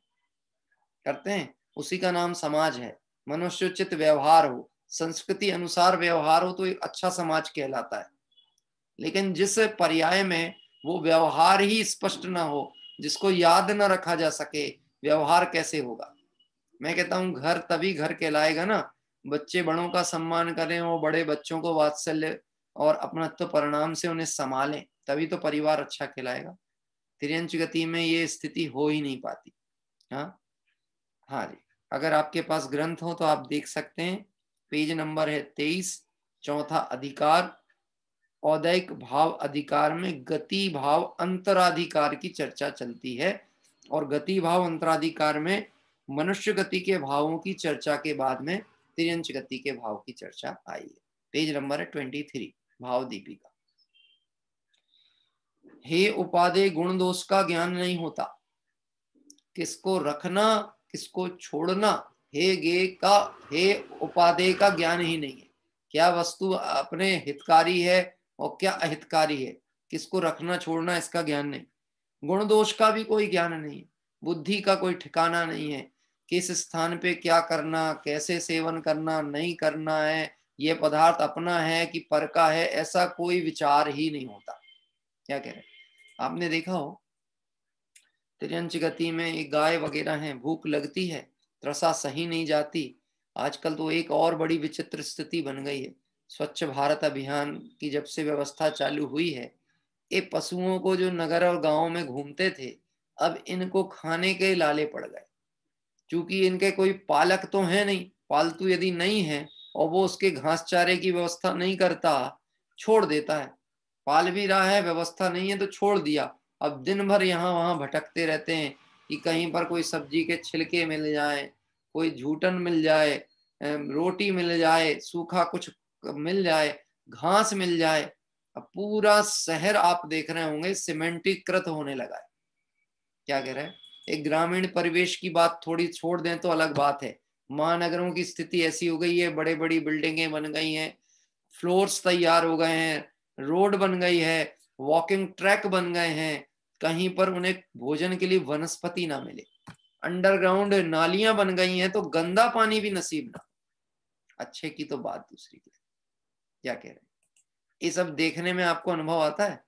करते हैं उसी का नाम समाज है मनुष्योचित व्यवहार हो संस्कृति अनुसार व्यवहार हो तो एक अच्छा समाज कहलाता है लेकिन जिस पर्याय में वो व्यवहार ही स्पष्ट ना हो जिसको याद ना रखा जा सके व्यवहार कैसे होगा मैं कहता हूँ घर तभी घर कहलाएगा ना बच्चे बड़ों का सम्मान करें और बड़े बच्चों को वात्सल्य और अपना तो परिणाम से उन्हें संभालें तभी तो परिवार अच्छा कहलाएगा त्रियंश गति में ये स्थिति हो ही नहीं पाती हाँ हाँ जी अगर आपके पास ग्रंथ हो तो आप देख सकते हैं पेज नंबर है तेईस चौथा अधिकार औदयिक भाव अधिकार में गति भाव अंतराधिकार की चर्चा चलती है और गति भाव अंतराधिकार में मनुष्य गति के भावों की चर्चा के बाद में त्रियंश गति के भाव की चर्चा आई है पेज नंबर है ट्वेंटी थ्री भाव दीपिका हे उपादे गुण दोष का ज्ञान नहीं होता किसको रखना किसको छोड़ना हे गे का हे उपादे का ज्ञान ही नहीं है क्या वस्तु अपने हितकारी है और क्या अहितकारी है किसको रखना छोड़ना इसका ज्ञान नहीं गुण दोष का भी कोई ज्ञान नहीं है बुद्धि का कोई ठिकाना नहीं है किस स्थान पे क्या करना कैसे सेवन करना नहीं करना है ये पदार्थ अपना है कि पर का है ऐसा कोई विचार ही नहीं होता क्या कह रहे आपने देखा हो तिरंच गति में एक गाय वगैरह है भूख लगती है त्रसा सही नहीं जाती आजकल तो एक और बड़ी विचित्र स्थिति बन गई है स्वच्छ भारत अभियान की जब से व्यवस्था चालू हुई है ये पशुओं को जो नगर और गाँव में घूमते थे अब इनको खाने के लाले पड़ गए चूंकि इनके कोई पालक तो है नहीं पालतू यदि नहीं है और वो उसके घास चारे की व्यवस्था नहीं करता छोड़ देता है पाल भी रहा है व्यवस्था नहीं है तो छोड़ दिया अब दिन भर यहाँ वहां भटकते रहते हैं कि कहीं पर कोई सब्जी के छिलके मिल जाए कोई झूठन मिल जाए रोटी मिल जाए सूखा कुछ मिल जाए घास मिल जाए अब पूरा शहर आप देख रहे होंगे सीमेंटीकृत होने लगा है क्या कह रहे हैं एक ग्रामीण परिवेश की बात थोड़ी छोड़ दें तो अलग बात है महानगरों की स्थिति ऐसी हो गई है बड़े बड़ी बिल्डिंगें बन गई हैं फ्लोर्स तैयार हो गए हैं रोड बन गई है वॉकिंग ट्रैक बन गए हैं कहीं पर उन्हें भोजन के लिए वनस्पति ना मिले अंडरग्राउंड नालियां बन गई हैं तो गंदा पानी भी नसीब ना अच्छे की तो बात दूसरी की क्या कह रहे हैं ये सब देखने में आपको अनुभव आता है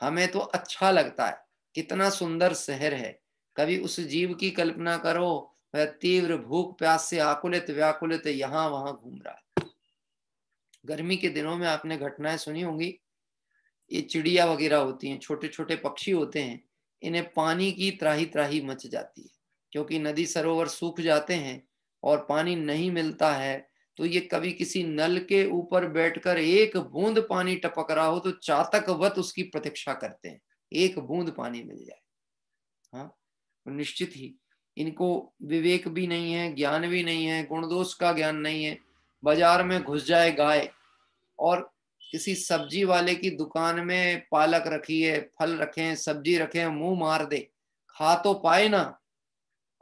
हमें तो अच्छा लगता है कितना सुंदर शहर है कभी उस जीव की कल्पना करो वह तीव्र भूख प्यास से आकुलित व्याकुलित यहाँ वहां घूम रहा है गर्मी के दिनों में आपने घटनाएं सुनी होंगी ये चिड़िया वगैरह होती हैं छोटे छोटे पक्षी होते हैं इन्हें पानी की त्राही त्राही मच जाती है क्योंकि नदी सरोवर सूख जाते हैं और पानी नहीं मिलता है तो ये कभी किसी नल के ऊपर बैठकर एक बूंद पानी टपक रहा हो तो चातक वत उसकी प्रतीक्षा करते हैं एक बूंद पानी मिल जाए हाँ निश्चित ही इनको विवेक भी नहीं है ज्ञान भी नहीं है गुण दोष का ज्ञान नहीं है बाजार में घुस जाए गाय और किसी सब्जी वाले की दुकान में पालक रखी है फल रखे सब्जी रखे मुंह मार दे खा तो पाए ना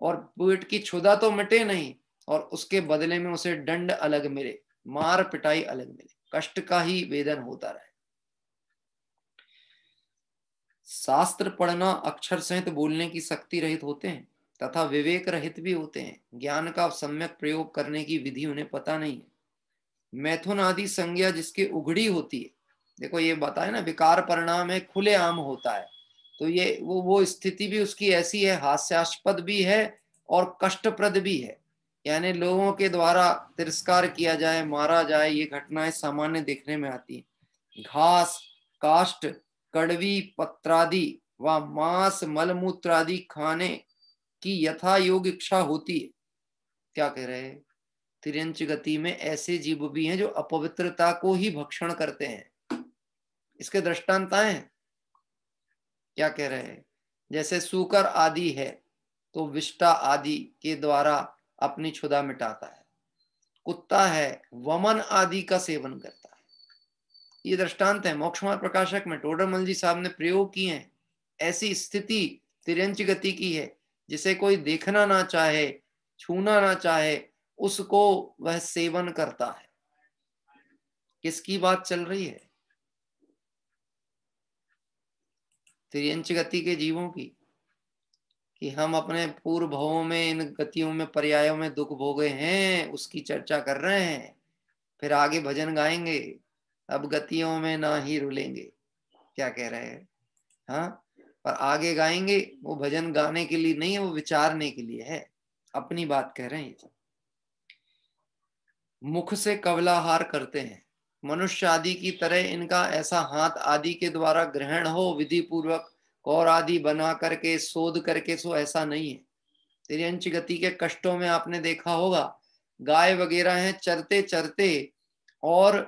और पेट की छुदा तो मिटे नहीं और उसके बदले में उसे दंड अलग मिले मार पिटाई अलग मिले कष्ट का ही वेदन होता रहे शास्त्र पढ़ना अक्षर सहित बोलने की शक्ति रहित होते हैं तथा विवेक रहित भी होते हैं ज्ञान का सम्यक प्रयोग करने की विधि उन्हें पता नहीं है मैथुन आदि संज्ञा जिसकी उघड़ी होती है देखो ये बताए ना विकार परिणाम है खुले आम होता है तो ये वो वो स्थिति भी उसकी ऐसी है हास्यास्पद भी है और कष्टप्रद भी है यानी लोगों के द्वारा तिरस्कार किया जाए मारा जाए ये घटनाएं सामान्य देखने में आती है घास काष्ट कड़वी पत्रादि व मांस आदि खाने की यथा योग इच्छा होती है क्या कह रहे हैं त्रियंच गति में ऐसे जीव भी हैं जो अपवित्रता को ही भक्षण करते हैं इसके दृष्टांत हैं क्या कह रहे हैं जैसे सूकर आदि है तो विष्टा आदि के द्वारा अपनी क्षुदा मिटाता है कुत्ता है वमन आदि का सेवन करता है ये दृष्टांत है मार्ग प्रकाशक में टोडरमल जी साहब ने प्रयोग किए हैं ऐसी स्थिति तिरंच गति की है जिसे कोई देखना ना चाहे छूना ना चाहे उसको वह सेवन करता है किसकी बात चल रही है त्रियंच गति के जीवों की कि हम अपने पूर्व भवों में इन गतियों में पर्यायों में दुख भोगे हैं उसकी चर्चा कर रहे हैं फिर आगे भजन गाएंगे अब गतियों में ना ही रुलेंगे क्या कह रहे हैं हाँ पर आगे गाएंगे वो भजन गाने के लिए नहीं है वो विचारने के लिए है अपनी बात कह रहे हैं मुख से कवलाहार करते हैं मनुष्य आदि की तरह इनका ऐसा हाथ आदि के द्वारा ग्रहण हो विधि पूर्वक और आदि बना करके शोध करके सो ऐसा नहीं है अंश गति के कष्टों में आपने देखा होगा गाय वगैरह हैं चरते चरते और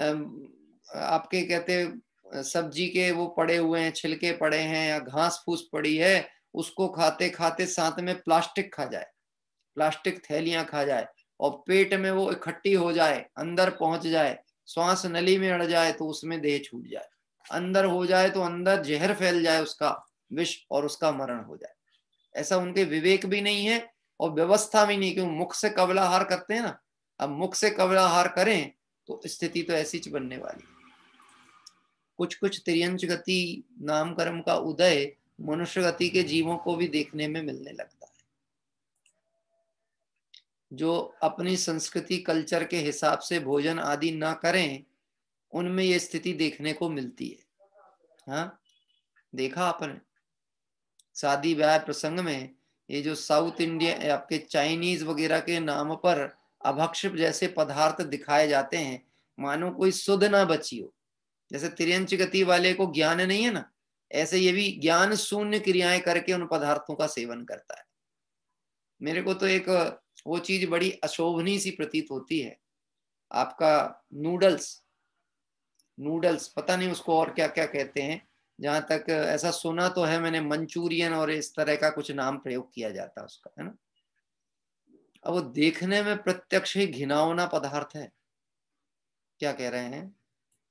आपके कहते सब्जी के वो पड़े हुए हैं छिलके पड़े हैं या घास फूस पड़ी है उसको खाते खाते साथ में प्लास्टिक खा जाए प्लास्टिक थैलियां खा जाए और पेट में वो इकट्ठी हो जाए अंदर पहुंच जाए श्वास नली में अड़ जाए तो उसमें देह छूट जाए अंदर हो जाए तो अंदर जहर फैल जाए उसका विष और उसका मरण हो जाए ऐसा उनके विवेक भी नहीं है और व्यवस्था भी नहीं क्यों मुख से कबलाहार करते हैं ना अब मुख से कबलाहार करें तो स्थिति तो ऐसी बनने वाली कुछ कुछ त्रियंश गति नाम कर्म का उदय मनुष्य गति के जीवों को भी देखने में मिलने लगता है जो अपनी संस्कृति कल्चर के हिसाब से भोजन आदि ना करें उनमें ये स्थिति देखने को मिलती है हाँ देखा आपने शादी ब्याह प्रसंग में ये जो साउथ इंडिया आपके चाइनीज वगैरह के नाम पर अभक्ष जैसे पदार्थ दिखाए जाते हैं मानो कोई सुध ना बची हो जैसे त्रियंच गति वाले को ज्ञान नहीं है ना ऐसे ये भी ज्ञान शून्य क्रियाएं करके उन पदार्थों का सेवन करता है मेरे को तो एक वो चीज बड़ी अशोभनीय सी प्रतीत होती है आपका नूडल्स नूडल्स पता नहीं उसको और क्या क्या कहते हैं जहां तक ऐसा सुना तो है मैंने मंचूरियन और इस तरह का कुछ नाम प्रयोग किया जाता है उसका है ना अब वो देखने में प्रत्यक्ष ही घिनावना पदार्थ है क्या कह रहे हैं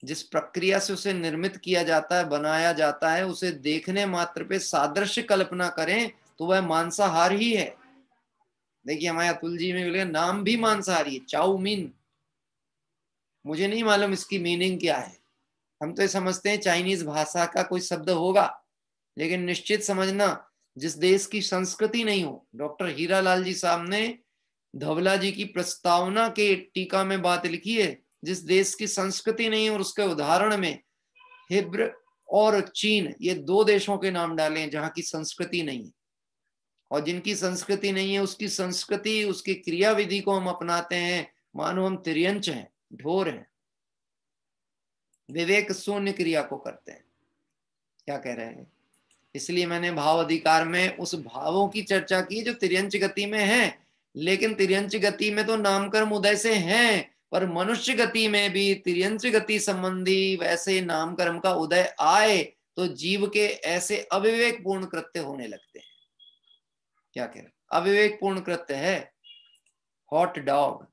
जिस प्रक्रिया से उसे निर्मित किया जाता है बनाया जाता है उसे देखने मात्र पे सादृश्य कल्पना करें तो वह मांसाहार ही है देखिए हमारे अतुल जी में बोले नाम भी मांसाहारी है चाउमीन मुझे नहीं मालूम इसकी मीनिंग क्या है हम तो ये समझते हैं चाइनीज भाषा का कोई शब्द होगा लेकिन निश्चित समझना जिस देश की संस्कृति नहीं हो डॉक्टर हीरा लाल जी साहब ने धवला जी की प्रस्तावना के टीका में बात लिखी है जिस देश की संस्कृति नहीं और उसके उदाहरण में हिब्र और चीन ये दो देशों के नाम डाले हैं जहां की संस्कृति नहीं है और जिनकी संस्कृति नहीं है उसकी संस्कृति उसकी क्रियाविधि को हम अपनाते हैं मानो हम तिरंच हैं ढोर हैं विवेक शून्य क्रिया को करते हैं क्या कह रहे हैं इसलिए मैंने भाव अधिकार में उस भावों की चर्चा की जो त्रियंश गति में है लेकिन तिरंच गति में तो नामकर्म उदय से हैं पर मनुष्य गति में भी तिरंच गति संबंधी वैसे नामकर्म का उदय आए तो जीव के ऐसे अविवेक पूर्ण कृत्य होने लगते हैं क्या कह रहे अविवेक पूर्ण कृत्य है हॉट डॉग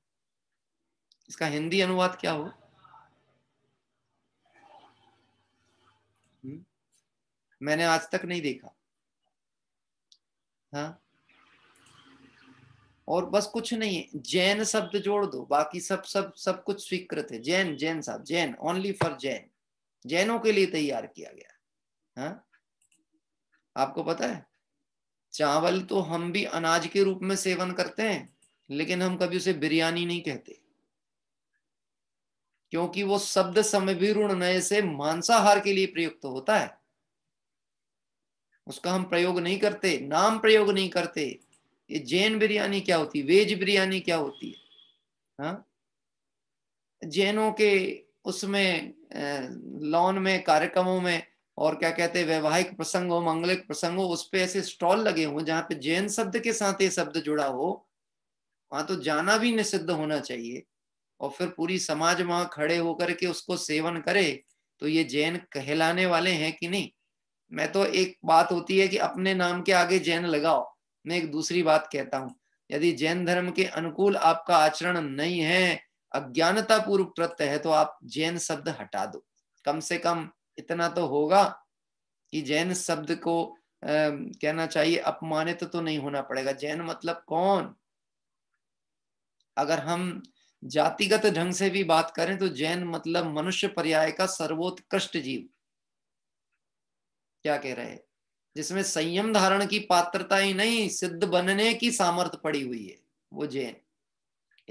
इसका हिंदी अनुवाद क्या हो हम्म? मैंने आज तक नहीं देखा हाँ और बस कुछ नहीं है जैन शब्द जोड़ दो बाकी सब सब सब कुछ स्वीकृत है जैन जैन साहब जैन ओनली फॉर जैन जैनों के लिए तैयार किया गया हाँ आपको पता है चावल तो हम भी अनाज के रूप में सेवन करते हैं लेकिन हम कभी उसे बिरयानी नहीं कहते क्योंकि वो शब्द समभिरुण नए से मांसाहार के लिए प्रयुक्त तो होता है उसका हम प्रयोग नहीं करते नाम प्रयोग नहीं करते ये जैन बिरयानी क्या होती है वेज बिरयानी क्या होती है हा? जैनों के उसमें लॉन में कार्यक्रमों में और क्या कहते हैं वैवाहिक प्रसंग हो मंगलिक प्रसंग हो उस पर ऐसे स्टॉल लगे हों जहां पे जैन शब्द के साथ ये शब्द जुड़ा हो वहां तो जाना भी निषिद्ध होना चाहिए और फिर पूरी समाज वहां खड़े होकर के उसको सेवन करे तो ये जैन कहलाने वाले हैं कि नहीं मैं तो एक बात होती है कि अपने नाम के आगे जैन लगाओ मैं एक दूसरी बात कहता हूं यदि जैन धर्म के अनुकूल आपका आचरण नहीं है अज्ञानता पूर्व प्रत्यय है तो आप जैन शब्द हटा दो कम से कम इतना तो होगा कि जैन शब्द को आ, कहना चाहिए अपमानित तो, तो नहीं होना पड़ेगा जैन मतलब कौन अगर हम जातिगत ढंग से भी बात करें तो जैन मतलब मनुष्य पर्याय का सर्वोत्कृष्ट जीव क्या कह रहे हैं जिसमें संयम धारण की पात्रता ही नहीं सिद्ध बनने की सामर्थ्य पड़ी हुई है वो जैन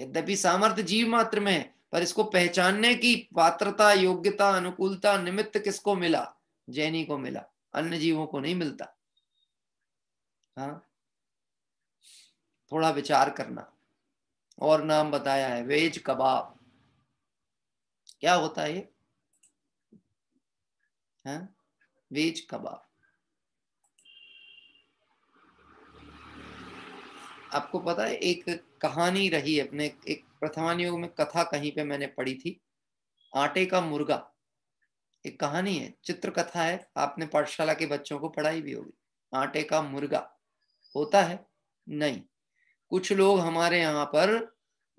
यद्यपि सामर्थ्य जीव मात्र में है पर इसको पहचानने की पात्रता योग्यता अनुकूलता निमित्त किसको मिला जैनी को मिला अन्य जीवों को नहीं मिलता हाँ थोड़ा विचार करना और नाम बताया है वेज कबाब क्या होता है ये हाँ? वेज कबाब आपको पता है एक कहानी रही अपने एक प्रथमान युग में कथा कहीं पे मैंने पढ़ी थी आटे का मुर्गा एक कहानी है चित्र कथा है आपने पाठशाला के बच्चों को पढ़ाई भी होगी आटे का मुर्गा होता है नहीं कुछ लोग हमारे यहाँ पर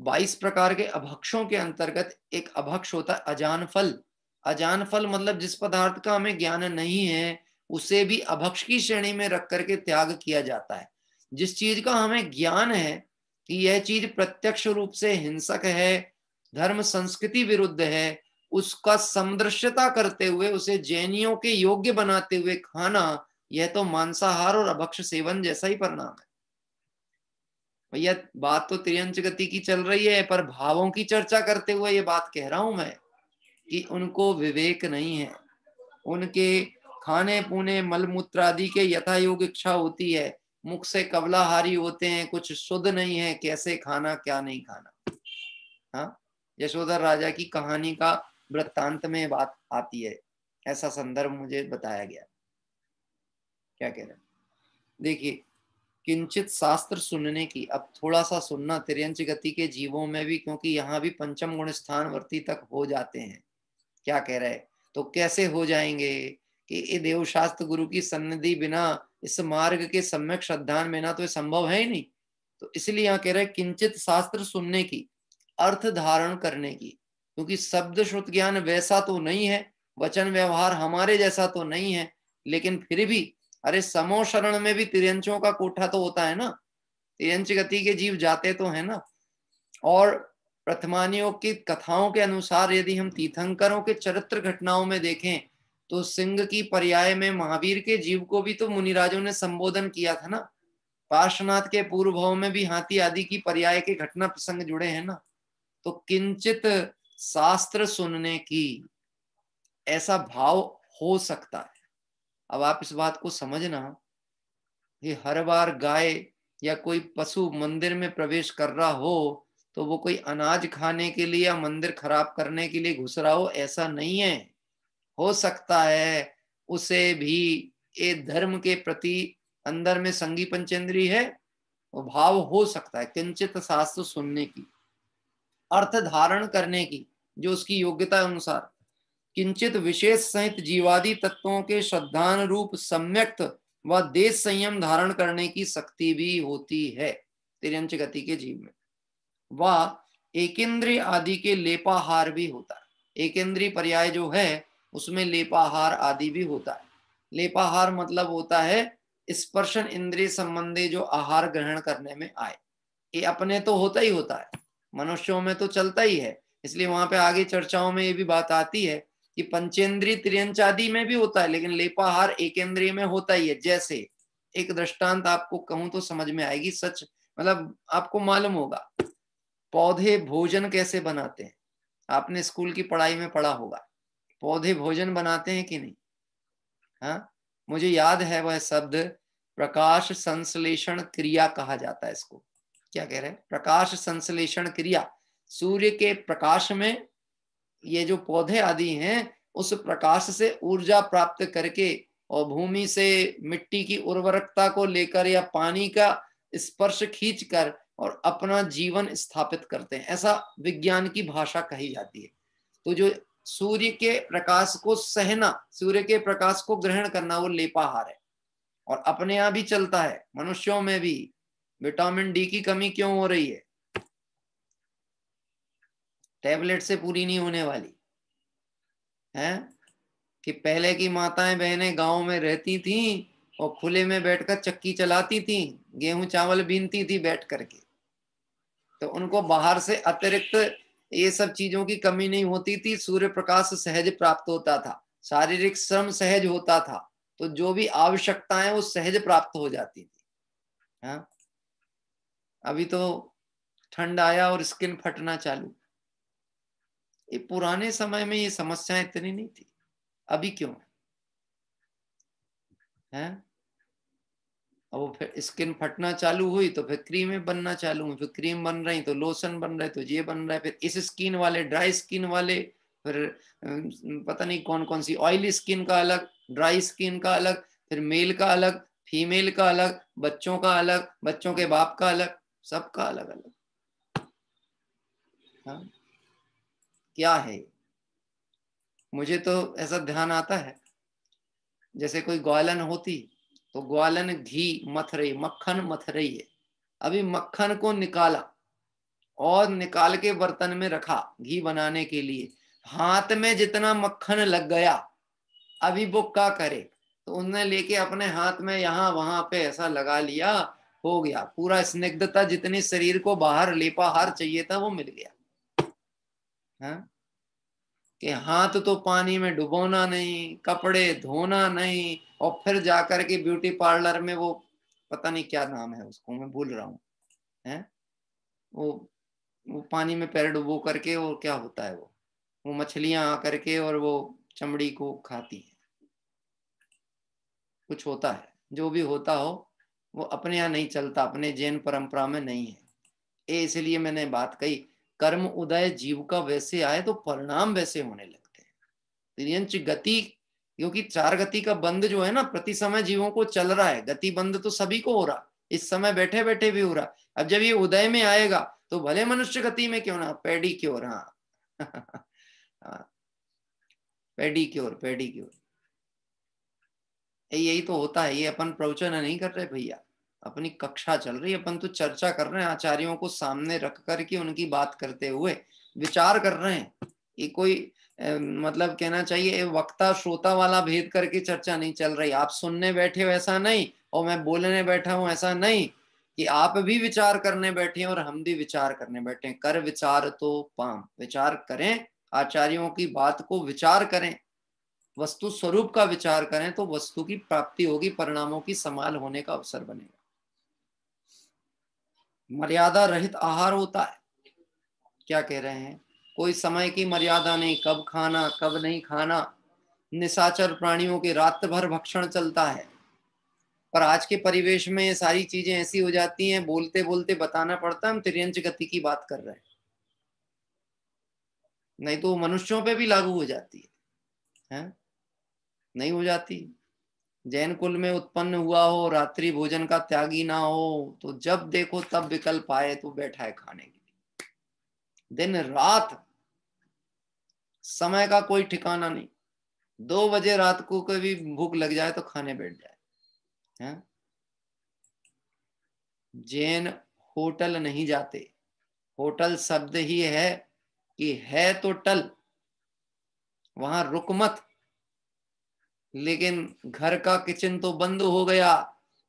22 प्रकार के अभक्षों के अंतर्गत एक अभक्ष होता है अजान फल अजान फल मतलब जिस पदार्थ का हमें ज्ञान नहीं है उसे भी अभक्ष की श्रेणी में रख करके त्याग किया जाता है जिस चीज का हमें ज्ञान है कि यह चीज प्रत्यक्ष रूप से हिंसक है धर्म संस्कृति विरुद्ध है उसका समृश्यता करते हुए उसे जैनियों के योग्य बनाते हुए खाना यह तो मांसाहार और अभक्ष सेवन जैसा ही परिणाम है भैया बात तो त्रियंश गति की चल रही है पर भावों की चर्चा करते हुए ये बात कह रहा हूं मैं कि उनको विवेक नहीं है उनके खाने पुने मलमूत्र आदि के यथा योग इच्छा होती है मुख से कबलाहारी होते हैं कुछ शुद्ध नहीं है कैसे खाना क्या नहीं खाना हाँ यशोधर राजा की कहानी का वृत्तांत में बात आती है ऐसा संदर्भ मुझे बताया गया क्या कह रहे हैं देखिए किंचित शास्त्र सुनने की अब थोड़ा सा सुनना त्रियंच गति के जीवों में भी क्योंकि यहाँ भी पंचम गुण स्थान वर्ती तक हो जाते हैं क्या कह रहे तो कैसे हो जाएंगे कि ये देवशास्त्र गुरु की सन्निधि बिना इस मार्ग के सम्यक श्रद्धान बिना तो ये संभव है ही नहीं तो इसलिए यहाँ कह रहे हैं किंचित शास्त्र सुनने की अर्थ धारण करने की क्योंकि शब्द श्रुत ज्ञान वैसा तो नहीं है वचन व्यवहार हमारे जैसा तो नहीं है लेकिन फिर भी अरे समो शरण में भी तिरंचों का कोठा तो होता है ना तिरंच गति के जीव जाते तो है ना और प्रथमानियों की कथाओं के अनुसार यदि हम तीर्थंकरों के चरित्र घटनाओं में देखें तो सिंह की पर्याय में महावीर के जीव को भी तो मुनिराजों ने संबोधन किया था ना पार्श्वनाथ के पूर्व भाव में भी हाथी आदि की पर्याय के घटना प्रसंग जुड़े हैं ना तो किंचित शास्त्र सुनने की ऐसा भाव हो सकता है अब आप इस बात को समझना कि हर बार गाय या कोई पशु मंदिर में प्रवेश कर रहा हो तो वो कोई अनाज खाने के लिए या मंदिर खराब करने के लिए घुस रहा हो ऐसा नहीं है हो सकता है उसे भी ये धर्म के प्रति अंदर में संगी पंचेंद्री है वो भाव हो सकता है किंचित शास्त्र सुनने की अर्थ धारण करने की जो उसकी योग्यता अनुसार किंचित विशेष सहित जीवादि तत्वों के श्रद्धान रूप सम्यक्त व देश संयम धारण करने की शक्ति भी होती है तिरंच गति के जीव में वह एकेंद्रीय आदि के लेपाहार भी होता है एकेंद्रीय पर्याय जो है उसमें लेपाहार आदि भी होता है लेपाहार मतलब होता है स्पर्शन इंद्रिय संबंधी जो आहार ग्रहण करने में आए ये अपने तो होता ही होता है मनुष्यों में तो चलता ही है इसलिए वहां पे आगे चर्चाओं में ये भी बात आती है कि पंचेंद्रीय त्रियंच आदि में भी होता है लेकिन लेपाहार इंद्रिय में होता ही है जैसे एक दृष्टांत आपको कहूं तो समझ में आएगी सच मतलब आपको मालूम होगा पौधे भोजन कैसे बनाते हैं आपने स्कूल की पढ़ाई में पढ़ा होगा पौधे भोजन बनाते हैं कि नहीं हाँ मुझे याद है वह शब्द प्रकाश संश्लेषण क्रिया कहा जाता है इसको क्या कह रहे हैं प्रकाश संश्लेषण क्रिया सूर्य के प्रकाश में ये जो पौधे आदि हैं उस प्रकाश से ऊर्जा प्राप्त करके और भूमि से मिट्टी की उर्वरकता को लेकर या पानी का स्पर्श खींच कर और अपना जीवन स्थापित करते हैं ऐसा विज्ञान की भाषा कही जाती है तो जो सूर्य के प्रकाश को सहना सूर्य के प्रकाश को ग्रहण करना वो लेपाहार है और अपने आप ही चलता है मनुष्यों में भी विटामिन डी की कमी क्यों हो रही है टेबलेट से पूरी नहीं होने वाली है कि पहले की माताएं बहनें गांव में रहती थीं और खुले में बैठकर चक्की चलाती थीं गेहूं चावल बीनती थी बैठ करके तो उनको बाहर से अतिरिक्त ये सब चीजों की कमी नहीं होती थी सूर्य प्रकाश सहज प्राप्त होता था शारीरिक श्रम सहज होता था तो जो भी आवश्यकताएं वो सहज प्राप्त हो जाती थी हा? अभी तो ठंड आया और स्किन फटना चालू ये पुराने समय में ये समस्याएं इतनी नहीं थी अभी क्यों है, हाँ? है? अब वो फिर स्किन फटना चालू हुई तो फिर क्रीमें बनना चालू हुई फिर क्रीम बन रही तो लोशन बन रहे तो ये बन रहा है फिर इस स्किन वाले ड्राई स्किन वाले फिर पता नहीं कौन कौन सी ऑयली स्किन का अलग ड्राई स्किन का अलग फिर मेल का अलग फीमेल का अलग बच्चों का अलग बच्चों के बाप का अलग सबका अलग अलग हाँ? क्या है मुझे तो ऐसा ध्यान आता है जैसे कोई ग्वालन होती तो ग्वालन घी रही मक्खन रही है अभी मक्खन को निकाला और निकाल के बर्तन में रखा घी बनाने के लिए हाथ में जितना मक्खन लग गया अभी वो क्या करे तो उनने लेके अपने हाथ में यहाँ वहां पे ऐसा लगा लिया हो गया पूरा स्निग्धता जितनी शरीर को बाहर लेपाहार चाहिए था वो मिल गया हाँ कि हाथ तो पानी में डुबोना नहीं कपड़े धोना नहीं और फिर जाकर के ब्यूटी पार्लर में वो पता नहीं क्या नाम है उसको मैं भूल रहा हूँ है वो वो पानी में पैर डुबो करके और क्या होता है वो वो मछलियां आकर के और वो चमड़ी को खाती है कुछ होता है जो भी होता हो वो अपने यहाँ नहीं चलता अपने जैन परंपरा में नहीं है इसलिए मैंने बात कही कर्म उदय जीव का वैसे आए तो परिणाम वैसे होने लगते हैं गति क्योंकि चार गति का बंद जो है ना प्रति समय जीवों को चल रहा है गति बंद तो सभी को हो रहा इस समय बैठे बैठे भी हो रहा अब जब ये उदय में आएगा तो भले मनुष्य गति में क्यों ना पेडी क्योर हाँ, हाँ। पेडी क्योर पेडी क्योर यही तो होता है ये अपन प्रवचन नहीं कर रहे भैया अपनी कक्षा चल रही है अपन तो चर्चा कर रहे हैं आचार्यों को सामने रख करके उनकी बात करते हुए विचार कर रहे हैं ये कोई ए, मतलब कहना चाहिए वक्ता श्रोता वाला भेद करके चर्चा नहीं चल रही आप सुनने बैठे हो ऐसा नहीं और मैं बोलने बैठा हूँ ऐसा नहीं कि आप भी विचार करने बैठे और हम भी विचार करने बैठे कर विचार तो पाम विचार करें आचार्यों की बात को विचार करें वस्तु स्वरूप का विचार करें तो वस्तु की प्राप्ति होगी परिणामों की समाल होने का अवसर बनेगा मर्यादा रहित आहार होता है क्या कह रहे हैं कोई समय की मर्यादा नहीं कब खाना कब नहीं खाना निशाचर प्राणियों के रात भर भक्षण चलता है पर आज के परिवेश में ये सारी चीजें ऐसी हो जाती हैं बोलते बोलते बताना पड़ता है हम त्रियंज गति की बात कर रहे हैं नहीं तो मनुष्यों पे भी लागू हो जाती है, है? नहीं हो जाती है। जैन कुल में उत्पन्न हुआ हो रात्रि भोजन का त्यागी ना हो तो जब देखो तब विकल्प आए तो बैठा है खाने के लिए दिन रात समय का कोई ठिकाना नहीं दो बजे रात को कभी भूख लग जाए तो खाने बैठ जाए है? जैन होटल नहीं जाते होटल शब्द ही है कि है तो टल वहां रुकमत लेकिन घर का किचन तो बंद हो गया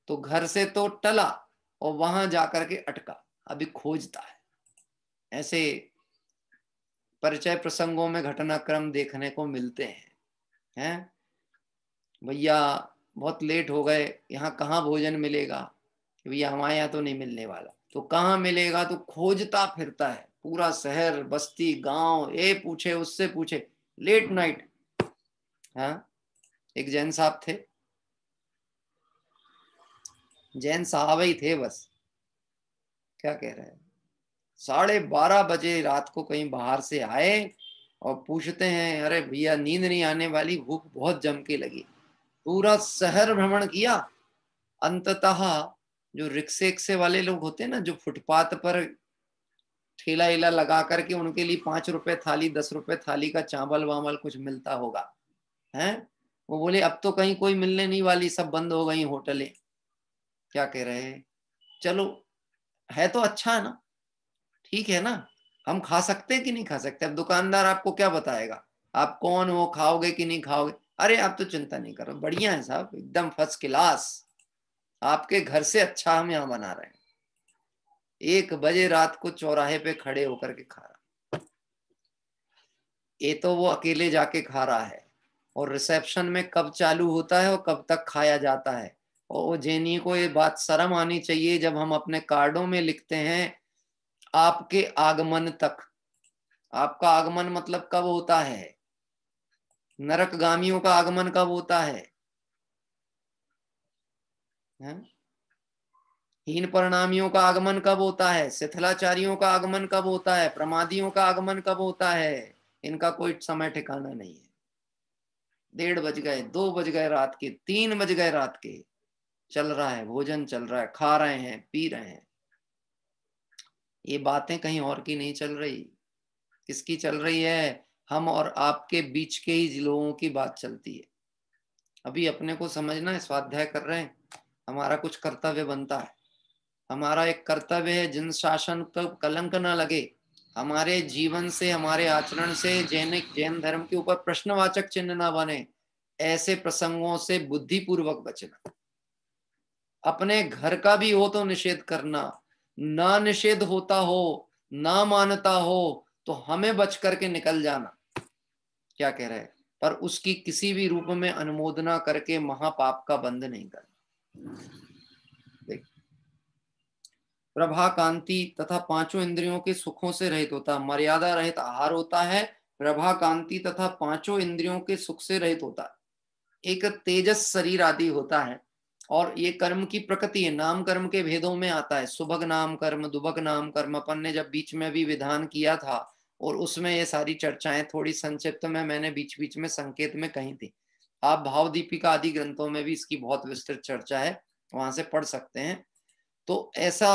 तो घर से तो टला और वहां जाकर के अटका अभी खोजता है ऐसे परिचय प्रसंगों में घटनाक्रम देखने को मिलते हैं हैं भैया बहुत लेट हो गए यहाँ कहाँ भोजन मिलेगा भैया हमारे यहाँ तो नहीं मिलने वाला तो कहाँ मिलेगा तो खोजता फिरता है पूरा शहर बस्ती गांव ये पूछे उससे पूछे लेट नाइट हाँ एक जैन साहब थे जैन साहब ही थे बस क्या कह रहे हैं साढ़े बारह बजे रात को कहीं बाहर से आए और पूछते हैं अरे भैया नींद नहीं आने वाली भूख बहुत जम के लगी पूरा शहर भ्रमण किया अंततः जो रिक्शे रिक्शे वाले लोग होते हैं ना जो फुटपाथ पर ठेला इला लगा करके उनके लिए पांच रुपए थाली दस रुपए थाली का चावल वावल कुछ मिलता होगा हैं वो बोले अब तो कहीं कोई मिलने नहीं वाली सब बंद हो गई होटलें क्या कह रहे हैं चलो है तो अच्छा है ना ठीक है ना हम खा सकते हैं कि नहीं खा सकते अब दुकानदार आपको क्या बताएगा आप कौन हो खाओगे कि नहीं खाओगे अरे आप तो चिंता नहीं करो बढ़िया है साहब एकदम फर्स्ट क्लास आपके घर से अच्छा हम यहाँ बना रहे हैं एक बजे रात को चौराहे पे खड़े होकर के खा रहा ये तो वो अकेले जाके खा रहा है और रिसेप्शन में कब चालू होता है और कब तक खाया जाता है और जेनी को ये बात शर्म आनी चाहिए जब हम अपने कार्डों में लिखते हैं आपके आगमन तक आपका आगमन मतलब कब होता है नरक गामियों का आगमन कब होता है हीन परिणामियों का आगमन कब होता है शिथिलाचारियों का आगमन कब होता है प्रमादियों का आगमन कब होता है इनका कोई समय ठिकाना नहीं है डेढ़ बज गए दो बज गए रात के तीन बज गए रात के चल रहा है भोजन चल रहा है खा रहे हैं पी रहे हैं ये बातें कहीं और की नहीं चल रही किसकी चल रही है हम और आपके बीच के ही लोगों की बात चलती है अभी अपने को समझना है स्वाध्याय कर रहे हैं हमारा कुछ कर्तव्य बनता है हमारा एक कर्तव्य है जिन शासन का कलंक ना लगे हमारे जीवन से हमारे आचरण से जैन जैन धर्म के ऊपर प्रश्नवाचक चिन्ह ना बने ऐसे प्रसंगों से बुद्धिपूर्वक बचना अपने घर का भी हो तो निषेध करना ना निषेध होता हो ना मानता हो तो हमें बच करके निकल जाना क्या कह रहे हैं पर उसकी किसी भी रूप में अनुमोदना करके महापाप का बंद नहीं करना प्रभा कांति तथा पांचों इंद्रियों के सुखों से रहित होता है मर्यादा रहित आहार होता है प्रभा कांति तथा पांचों इंद्रियों के सुख से रहित होता है एक तेजस शरीर आदि होता है और ये कर्म की प्रकृति है नाम कर्म के भेदों में आता है सुभग नाम कर्म दुभग नाम कर्म अपन ने जब बीच में भी विधान किया था और उसमें ये सारी चर्चाएं थोड़ी संक्षिप्त में मैंने बीच बीच में संकेत में कही थी आप भाव दीपिका आदि ग्रंथों में भी इसकी बहुत विस्तृत चर्चा है वहां से पढ़ सकते हैं तो ऐसा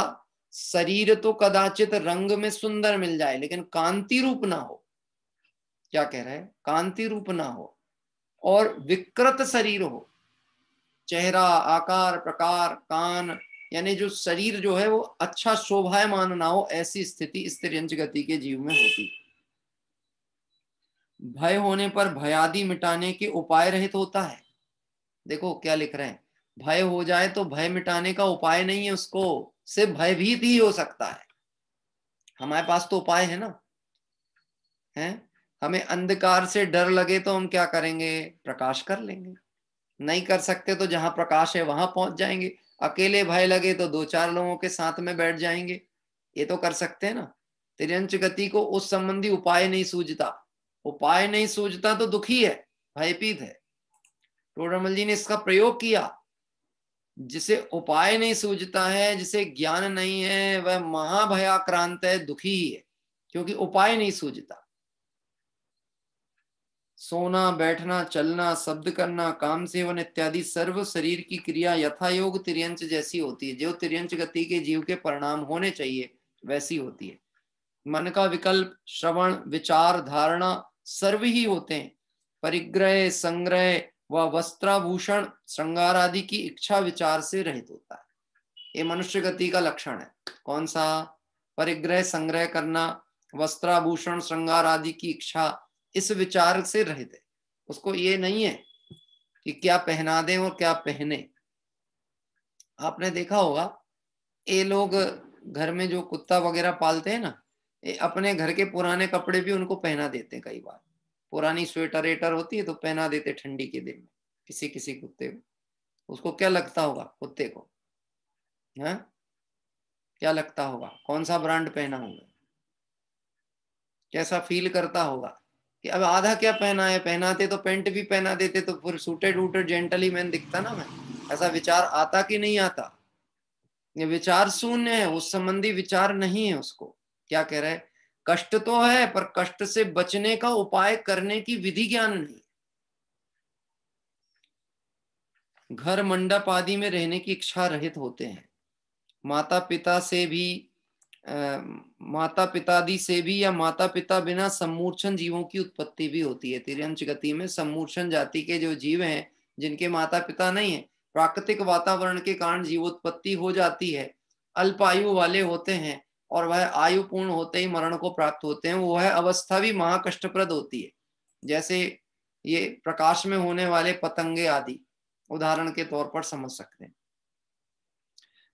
शरीर तो कदाचित रंग में सुंदर मिल जाए लेकिन कांति रूप ना हो क्या कह रहे हैं कांति रूप ना हो और विकृत शरीर हो चेहरा आकार प्रकार कान यानी जो शरीर जो है वो अच्छा शोभायमान ना हो ऐसी स्थिति स्त्रियंज गति के जीव में होती भय होने पर भयादि मिटाने के उपाय रहित तो होता है देखो क्या लिख रहे हैं भय हो जाए तो भय मिटाने का उपाय नहीं है उसको से भयभीत ही हो सकता है हमारे पास तो उपाय है ना हैं हमें अंधकार से डर लगे तो हम क्या करेंगे प्रकाश कर लेंगे नहीं कर सकते तो जहां प्रकाश है वहां पहुंच जाएंगे अकेले भय लगे तो दो चार लोगों के साथ में बैठ जाएंगे ये तो कर सकते हैं ना तिरंच गति को उस संबंधी उपाय नहीं सूझता उपाय नहीं सूझता तो दुखी है भयभीत है टोडरमल जी ने इसका प्रयोग किया जिसे उपाय नहीं सूझता है जिसे ज्ञान नहीं है वह महाभयाक्रांत है दुखी ही है क्योंकि उपाय नहीं सूझता सोना बैठना चलना शब्द करना काम सेवन इत्यादि सर्व शरीर की क्रिया यथा योग तिरंच जैसी होती है जो तिरंच गति के जीव के परिणाम होने चाहिए वैसी होती है मन का विकल्प श्रवण विचार धारणा सर्व ही होते हैं परिग्रह संग्रह वह वस्त्राभूषण श्रृंगार आदि की इच्छा विचार से रहित होता है ये मनुष्य गति का लक्षण है कौन सा परिग्रह संग्रह करना वस्त्राभूषण श्रृंगार आदि की इच्छा इस विचार से रहित है उसको ये नहीं है कि क्या पहना दें और क्या पहने आपने देखा होगा ये लोग घर में जो कुत्ता वगैरह पालते हैं ना ये अपने घर के पुराने कपड़े भी उनको पहना देते हैं कई बार पुरानी स्वेटर एटर होती है तो पहना देते ठंडी के दिन में किसी किसी कुत्ते को उसको क्या लगता होगा कुत्ते को है हाँ? क्या लगता होगा कौन सा ब्रांड पहना होगा कैसा फील करता होगा कि अब आधा क्या पहना है पहनाते तो पेंट भी पहना देते तो फिर सूटेड वूटेड जेंटली मैन दिखता ना मैं ऐसा विचार आता कि नहीं आता ये विचार शून्य है उस संबंधी विचार नहीं है उसको क्या कह रहा है कष्ट तो है पर कष्ट से बचने का उपाय करने की विधि ज्ञान नहीं घर मंडप आदि में रहने की इच्छा रहित होते हैं माता पिता से भी आ, माता पितादि से भी या माता पिता बिना सम्मूर्छन जीवों की उत्पत्ति भी होती है तिरंश गति में सम्मूर्छन जाति के जो जीव हैं जिनके माता पिता नहीं है प्राकृतिक वातावरण के कारण जीवोत्पत्ति हो जाती है अल्पायु वाले होते हैं और वह आयु पूर्ण होते ही मरण को प्राप्त होते हैं वह है अवस्था भी महाकष्टप्रद होती है जैसे ये प्रकाश में होने वाले पतंगे आदि उदाहरण के तौर पर समझ सकते हैं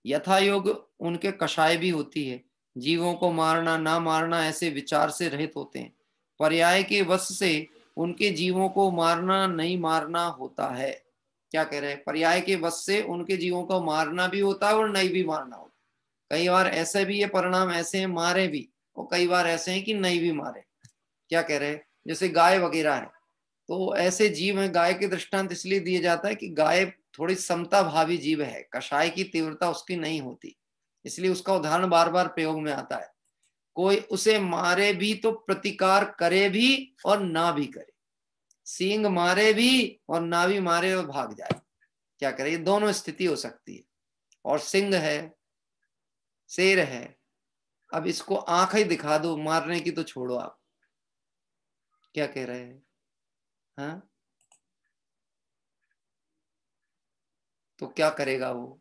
यथा योग उनके कषाय भी होती है जीवों को मारना ना मारना ऐसे विचार से रहित होते हैं पर्याय के वश से उनके जीवों को मारना नहीं मारना होता है क्या कह रहे हैं पर्याय के वश से उनके जीवों को मारना भी होता है और नहीं भी मारना होता कई बार ऐसे भी ये परिणाम ऐसे हैं मारे भी और कई बार ऐसे हैं कि नहीं भी मारे क्या कह रहे हैं जैसे गाय वगैरह है तो ऐसे जीव है गाय के दृष्टांत इसलिए दिए जाता है कि गाय थोड़ी समता भावी जीव है कषाय की तीव्रता उसकी नहीं होती इसलिए उसका उदाहरण बार बार प्रयोग में आता है कोई उसे मारे भी तो प्रतिकार करे भी और ना भी करे सींग मारे भी और ना भी मारे और भाग जाए क्या करे दोनों स्थिति हो सकती है और सिंह है शेर है अब इसको आंख ही दिखा दो मारने की तो छोड़ो आप क्या कह रहे हैं हाँ तो क्या करेगा वो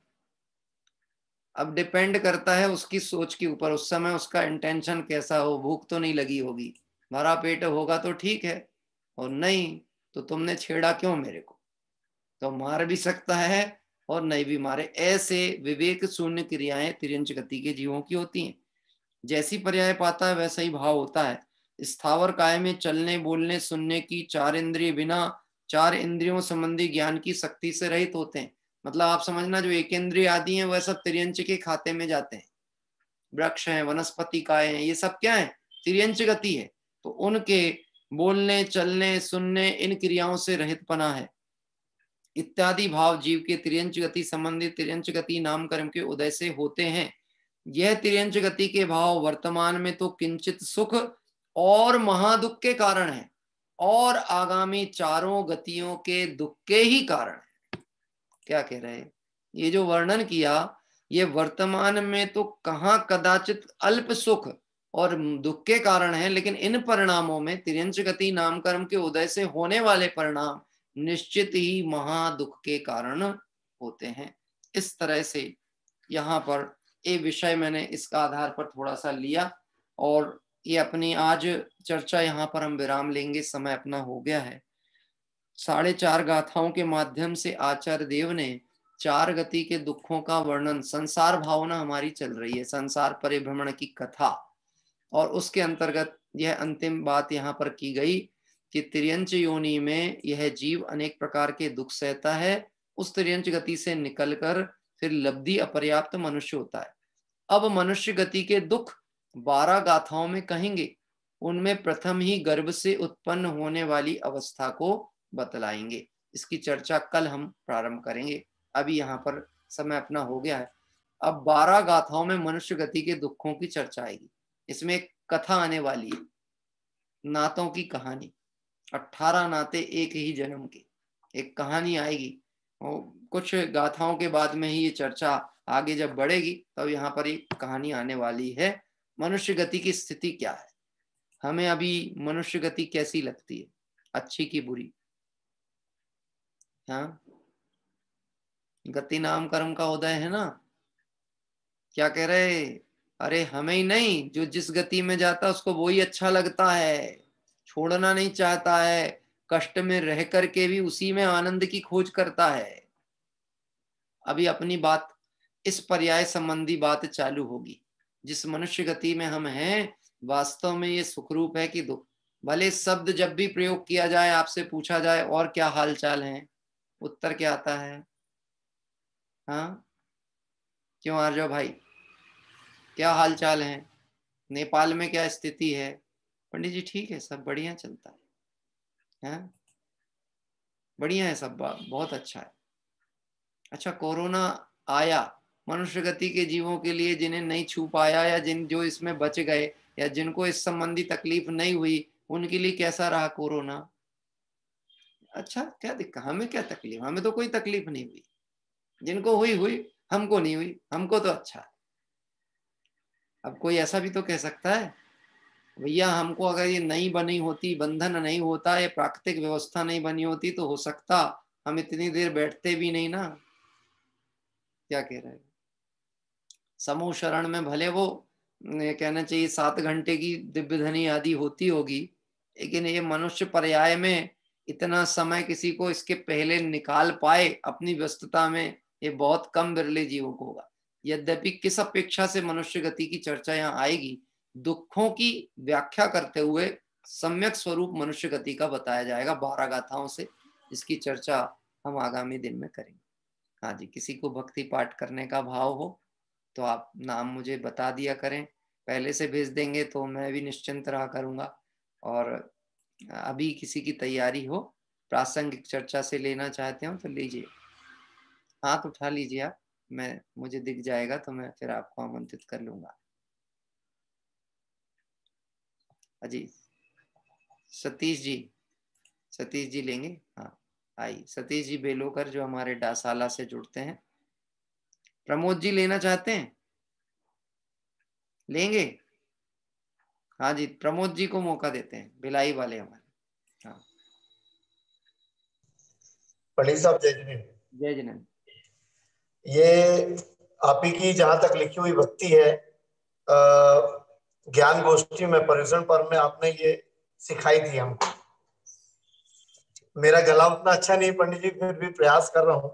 अब डिपेंड करता है उसकी सोच के ऊपर उस समय उसका इंटेंशन कैसा हो भूख तो नहीं लगी होगी भरा पेट होगा तो ठीक है और नहीं तो तुमने छेड़ा क्यों मेरे को तो मार भी सकता है और नए बीमारे ऐसे विवेक शून्य क्रियाएं तिरंज गति के जीवों की होती हैं जैसी पर्याय पाता है वैसा ही भाव होता है स्थावर काय में चलने बोलने सुनने की चार इंद्रिय बिना चार इंद्रियों संबंधी ज्ञान की शक्ति से रहित होते हैं मतलब आप समझना जो एक इंद्रिय आदि है वह सब तिरंच के खाते में जाते हैं वृक्ष हैं वनस्पति काय है ये सब क्या है तिरंच गति है तो उनके बोलने चलने सुनने इन क्रियाओं से रहित पना है इत्यादि भाव जीव के त्रियंश गति संबंधित त्रियंश गति नाम कर्म के उदय से होते हैं यह त्रियंश गति के भाव वर्तमान में तो किंचित सुख और महादुख के कारण है और आगामी चारों गतियों के दुख के ही कारण है क्या कह रहे हैं ये जो वर्णन किया ये वर्तमान में तो कहाँ कदाचित अल्प सुख और दुख के कारण है लेकिन इन परिणामों में तिरंज गति नाम कर्म के उदय से होने वाले परिणाम निश्चित ही महादुख के कारण होते हैं इस तरह से यहाँ पर ये विषय मैंने इसका आधार पर थोड़ा सा लिया और ये अपनी आज चर्चा यहाँ पर हम विराम लेंगे समय अपना हो गया है साढ़े चार गाथाओं के माध्यम से आचार्य देव ने चार गति के दुखों का वर्णन संसार भावना हमारी चल रही है संसार परिभ्रमण की कथा और उसके अंतर्गत यह अंतिम बात यहाँ पर की गई कि त्रियंच योनि में यह जीव अनेक प्रकार के दुख सहता है उस त्रियंच गति से निकलकर फिर लब्धि अपर्याप्त मनुष्य होता है अब मनुष्य गति के दुख बारह गाथाओं में कहेंगे उनमें प्रथम ही गर्भ से उत्पन्न होने वाली अवस्था को बतलाएंगे इसकी चर्चा कल हम प्रारंभ करेंगे अभी यहाँ पर समय अपना हो गया है अब बारह गाथाओं में मनुष्य गति के दुखों की चर्चा आएगी इसमें एक कथा आने वाली है नातों की कहानी अट्ठारह नाते एक ही जन्म के एक कहानी आएगी कुछ गाथाओं के बाद में ही ये चर्चा आगे जब बढ़ेगी तब तो यहाँ पर एक कहानी आने वाली है मनुष्य गति की स्थिति क्या है हमें अभी मनुष्य गति कैसी लगती है अच्छी की बुरी हाँ गति नाम कर्म का उदय है ना क्या कह रहे अरे हमें ही नहीं जो जिस गति में जाता उसको वो ही अच्छा लगता है छोड़ना नहीं चाहता है कष्ट में रह करके भी उसी में आनंद की खोज करता है अभी अपनी बात इस पर्याय संबंधी बात चालू होगी जिस मनुष्य गति में हम हैं वास्तव में ये सुखरूप है कि दो भले शब्द जब भी प्रयोग किया जाए आपसे पूछा जाए और क्या हाल चाल है उत्तर क्या आता है हाँ क्यों आर्जो भाई क्या हाल चाल है नेपाल में क्या स्थिति है पंडित जी ठीक है सब बढ़िया चलता है हैं बढ़िया है सब बहुत अच्छा है अच्छा कोरोना आया मनुष्य गति के जीवों के लिए जिन्हें नहीं छू पाया या जिन जो इसमें बच गए या जिनको इस संबंधी तकलीफ नहीं हुई उनके लिए कैसा रहा कोरोना अच्छा क्या दिक्कत हमें क्या तकलीफ हमें तो कोई तकलीफ नहीं हुई जिनको हुई हुई हमको नहीं हुई हमको तो अच्छा है अब कोई ऐसा भी तो कह सकता है भैया हमको अगर ये नहीं बनी होती बंधन नहीं होता ये प्राकृतिक व्यवस्था नहीं बनी होती तो हो सकता हम इतनी देर बैठते भी नहीं ना क्या कह रहे समूह शरण में भले वो कहना चाहिए सात घंटे की दिव्य धनी आदि होती होगी लेकिन ये मनुष्य पर्याय में इतना समय किसी को इसके पहले निकाल पाए अपनी व्यस्तता में ये बहुत कम बिरले जीवों को होगा यद्यपि किस अपेक्षा से मनुष्य गति की चर्चा यहाँ आएगी दुखों की व्याख्या करते हुए सम्यक स्वरूप मनुष्य गति का बताया जाएगा बारह गाथाओं से इसकी चर्चा हम आगामी दिन में करेंगे हाँ जी किसी को भक्ति पाठ करने का भाव हो तो आप नाम मुझे बता दिया करें पहले से भेज देंगे तो मैं भी निश्चिंत रहा करूंगा और अभी किसी की तैयारी हो प्रासंगिक चर्चा से लेना चाहते हो तो लीजिए हाथ उठा लीजिए आप मैं मुझे दिख जाएगा तो मैं फिर आपको आमंत्रित कर लूंगा अजी सतीश जी सतीश जी लेंगे हाँ आई सतीश जी बेलोकर जो हमारे डासाला से जुड़ते हैं प्रमोद जी लेना चाहते हैं लेंगे हाँ जी प्रमोद जी को मौका देते हैं बिलाई वाले हमारे हाँ पंडित साहब जय जिनेंद्र जय जिनेंद्र ये आप ही की जहां तक लिखी हुई भक्ति है ज्ञान गोष्ठी में परिषण पर्व में आपने ये सिखाई थी हमको मेरा गला उतना अच्छा नहीं पंडित जी फिर भी प्रयास कर रहा हूं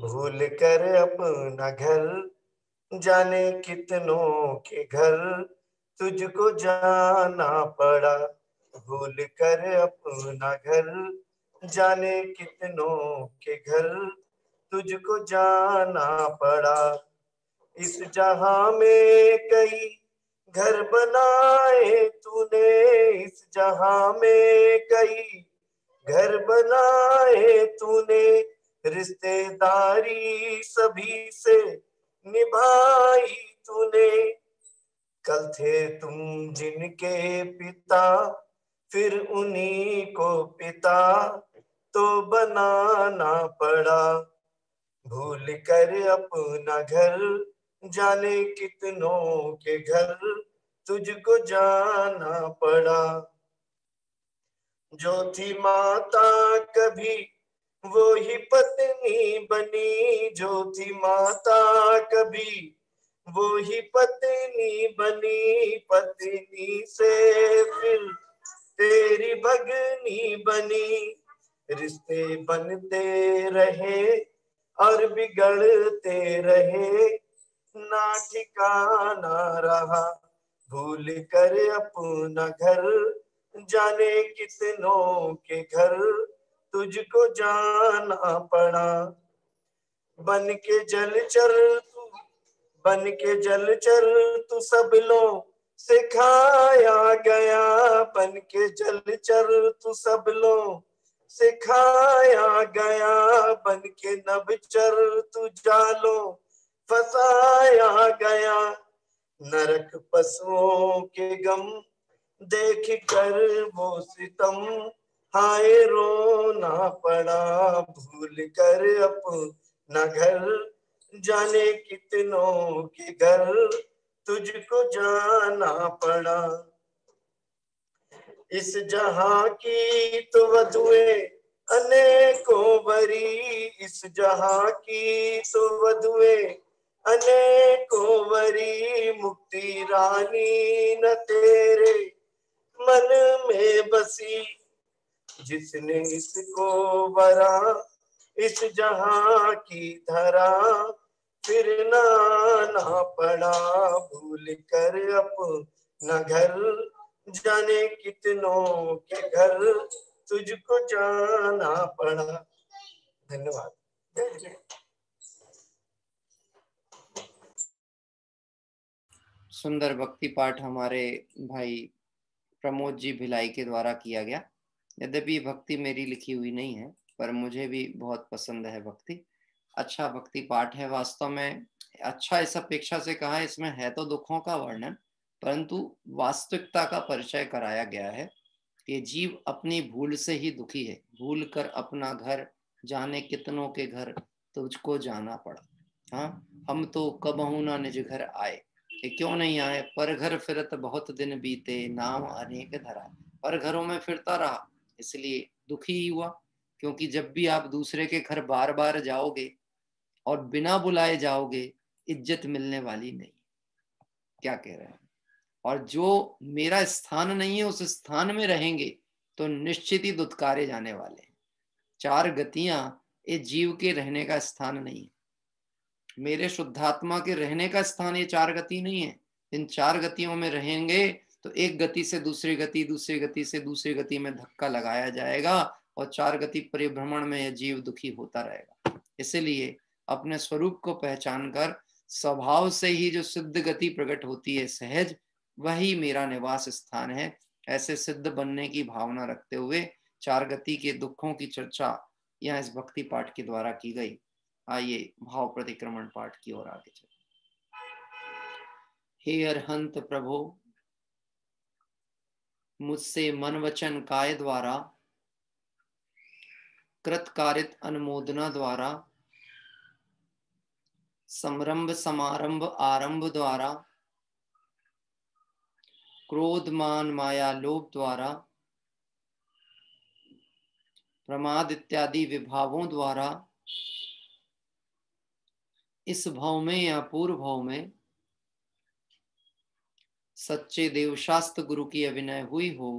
भूल कर अपना घर जाने कितनों के घर तुझको जाना पड़ा भूल कर अपना घर जाने कितनों के घर तुझको जाना पड़ा इस जहां में कई घर बनाए तूने इस जहां में कई घर बनाए तूने रिश्तेदारी सभी से निभाई तूने कल थे तुम जिनके पिता फिर उन्हीं को पिता तो बनाना पड़ा भूल कर अपना घर जाने कितनों के घर तुझको जाना पड़ा जो थी माता कभी वो ही पत्नी बनी जो थी माता कभी वो ही पत्नी बनी पत्नी से फिर तेरी भगनी बनी रिश्ते बनते रहे और बिगड़ते रहे अपना ठिकाना रहा भूल कर अपना घर जाने कितनों के घर तुझको जाना पड़ा बन के जल चर तू बन के जल चर तू सब लोग सिखाया गया बन के जल चर तू सब लोग सिखाया गया बन के नब चर तू जालो फसाया गया नरक पशुओं के गम देख कर वो सितम हाय रोना पड़ा भूल कर अपना घर जाने कितनों के घर तुझको जाना पड़ा इस जहां की तो वधुए अनेकों बरी इस जहां की तो वधुए अनेकों वरी मुक्ति रानी न तेरे मन में बसी जिसने इसको बरा इस जहां की धरा फिर ना ना पड़ा भूल कर अपना घर जाने कितनों के घर तुझको जाना पड़ा धन्यवाद सुंदर भक्ति पाठ हमारे भाई प्रमोद जी भिलाई के द्वारा किया गया यद्यपि भक्ति मेरी लिखी हुई नहीं है पर मुझे भी बहुत पसंद है भक्ति अच्छा भक्ति पाठ है वास्तव में अच्छा इस अपेक्षा से कहा इसमें है तो दुखों का वर्णन परंतु वास्तविकता का परिचय कराया गया है कि जीव अपनी भूल से ही दुखी है भूल कर अपना घर जाने कितनों के घर तुझको जाना पड़ा हाँ हम तो कब हूं ना निज घर आए कि क्यों नहीं आए पर घर फिरत बहुत दिन बीते नाम अनेक धरा पर घरों में फिरता रहा इसलिए दुखी ही हुआ क्योंकि जब भी आप दूसरे के घर बार बार जाओगे और बिना बुलाए जाओगे इज्जत मिलने वाली नहीं क्या कह रहे हैं और जो मेरा स्थान नहीं है उस स्थान में रहेंगे तो निश्चित ही दुत्कारे जाने वाले चार गतियां ये जीव के रहने का स्थान नहीं है मेरे शुद्धात्मा के रहने का स्थान ये चार गति नहीं है इन चार गतियों में रहेंगे तो एक गति से दूसरी गति दूसरी गति से दूसरी गति में धक्का लगाया जाएगा और चार गति परिभ्रमण में यह जीव दुखी होता रहेगा इसलिए अपने स्वरूप को पहचान कर स्वभाव से ही जो सिद्ध गति प्रकट होती है सहज वही मेरा निवास स्थान है ऐसे सिद्ध बनने की भावना रखते हुए चार गति के दुखों की चर्चा यहाँ इस भक्ति पाठ के द्वारा की गई आइए हाँ, भाव प्रतिक्रमण पाठ की ओर आगे चले हे अरहंत प्रभो मुझसे मन वचन काय द्वारा कृतकारित अनुमोदना द्वारा समरंभ समारंभ आरंभ द्वारा क्रोध मान माया लोभ द्वारा प्रमाद इत्यादि विभावों द्वारा इस भाव में या पूर्व भाव में सच्चे देवशास्त्र गुरु की अभिनय हुई हो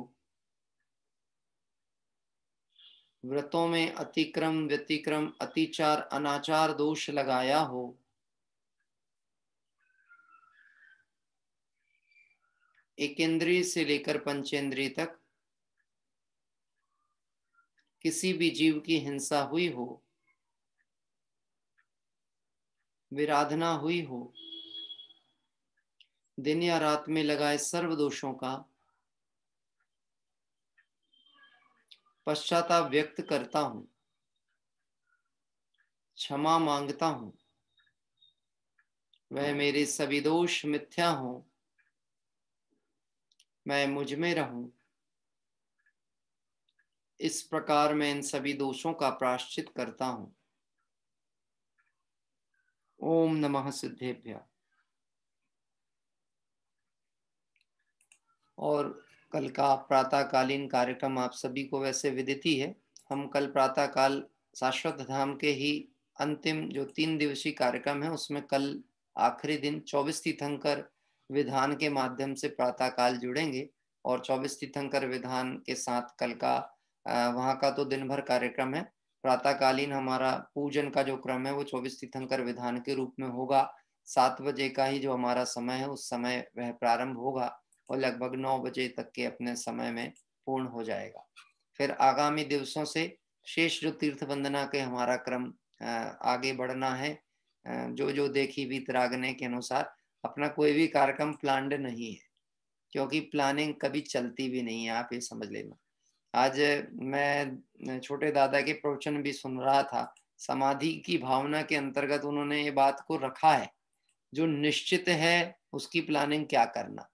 व्रतों में अतिक्रम व्यतिक्रम अतिचार अनाचार दोष लगाया हो एक से लेकर पंचेंद्रिय तक किसी भी जीव की हिंसा हुई हो विराधना हुई हो दिन या रात में लगाए सर्व दोषों का पश्चाताप व्यक्त करता हूं क्षमा मांगता हूं वह हाँ। मेरे सभी दोष मिथ्या हो मैं मुझ में रहूं इस प्रकार मैं इन सभी दोषों का प्राश्चित करता हूं ओम नमः सिद्धेभ्य और कल का प्रातःकालीन कार्यक्रम आप सभी को वैसे विदित ही है हम कल प्रातःकाल शाश्वत धाम के ही अंतिम जो तीन दिवसीय कार्यक्रम है उसमें कल आखिरी दिन चौबीस तीर्थंकर विधान के माध्यम से प्रातःकाल जुड़ेंगे और चौबीस तीर्थंकर विधान के साथ कल का वहाँ का तो दिन भर कार्यक्रम है प्रातःकालीन हमारा पूजन का जो क्रम है वो चौबीस तीर्थंकर विधान के रूप में होगा सात बजे का ही जो हमारा समय है उस समय वह प्रारंभ होगा और लगभग नौ बजे तक के अपने समय में पूर्ण हो जाएगा फिर आगामी दिवसों से शेष जो तीर्थ वंदना के हमारा क्रम आगे बढ़ना है जो जो देखी भी तरागने के अनुसार अपना कोई भी कार्यक्रम प्लान्ड नहीं है क्योंकि प्लानिंग कभी चलती भी नहीं है आप ये समझ लेना आज मैं छोटे दादा के प्रवचन भी सुन रहा था समाधि की भावना के अंतर्गत उन्होंने ये बात को रखा है जो निश्चित है उसकी प्लानिंग क्या करना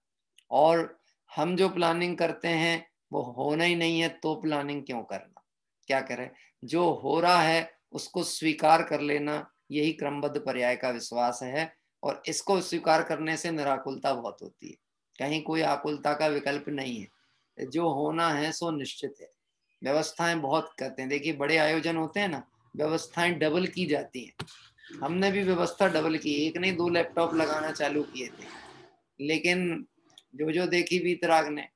और हम जो प्लानिंग करते हैं वो होना ही नहीं है तो प्लानिंग क्यों करना क्या करें जो हो रहा है उसको स्वीकार कर लेना यही क्रमबद्ध पर्याय का विश्वास है और इसको स्वीकार करने से निराकुलता बहुत होती है कहीं कोई आकुलता का विकल्प नहीं है जो होना है सो निश्चित है व्यवस्थाएं बहुत करते हैं देखिए बड़े आयोजन होते हैं ना व्यवस्थाएं डबल की जाती हैं हमने भी व्यवस्था डबल की एक नहीं दो लैपटॉप लगाना चालू किए थे लेकिन जो जो देखी भी तराग ने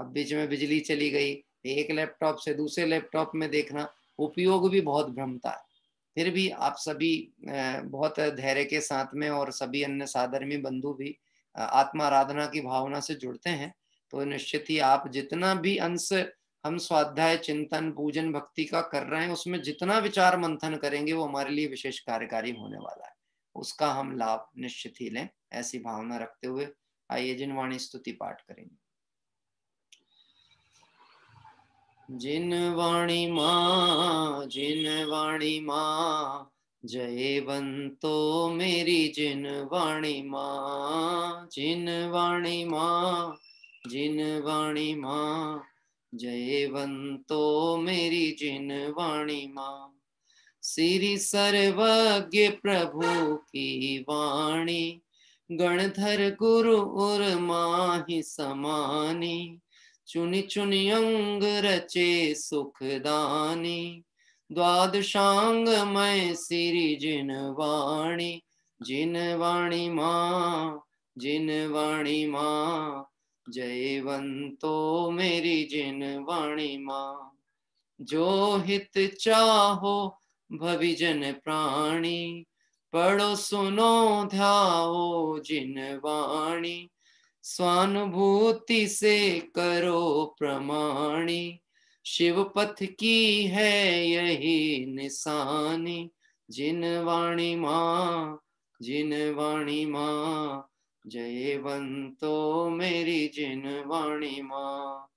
अब बीच में बिजली चली गई एक लैपटॉप से दूसरे लैपटॉप में देखना उपयोग भी बहुत भ्रमता है फिर भी आप सभी बहुत धैर्य के साथ में और सभी अन्य साधर्मी बंधु भी आत्मा आराधना की भावना से जुड़ते हैं तो निश्चित ही आप जितना भी अंश हम स्वाध्याय चिंतन पूजन भक्ति का कर रहे हैं उसमें जितना विचार मंथन करेंगे वो हमारे लिए विशेष कार्यकारी होने वाला है उसका हम लाभ निश्चित ही लें ऐसी भावना रखते हुए आइए जिन वाणी स्तुति पाठ करेंगे जिन वाणी माँ जिन वाणी माँ जय बंतो मेरी जिन वाणी माँ जिन वाणी माँ जिन वाणी माँ जयवंतो मेरी जिन वाणी माँ श्री सर्वज्ञ प्रभु की वाणी गणधर गुरु और माही समानी चुन चुनि अंग रचे सुखदानी द्वादशांग मैं श्री जिन वाणी जिन वाणी माँ जिन वाणी माँ जयवंतो मेरी जिन वाणी माँ जो हित चाहो भविजन प्राणी पढ़ो सुनो ध्याओ जिन वाणी स्वानुभूति से करो प्रमाणी शिव पथ की है यही निशानी जिन वाणी माँ जिन वाणी माँ जयवंतो मेरी जिन वाणी माँ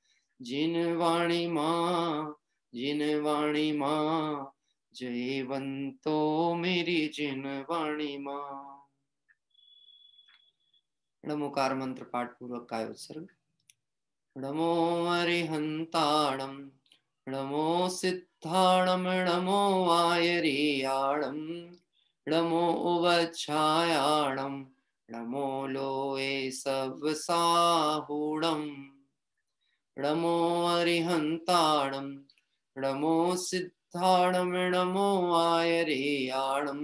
जिन वाणी माँ जिन वाणी माँ जयवंतो मेरी जिन वाणी माँ नमोकार मंत्र पाठ पूर्वक का उत्सर्ग नमो हरिहंताणम नमो सिद्धाणम नमो वायरियाणम नमो उवच्छायाणम नमो लोए सब साहूणम रमो अरिहंताणम रमो सिद्धाणम नमो आयरेयाणम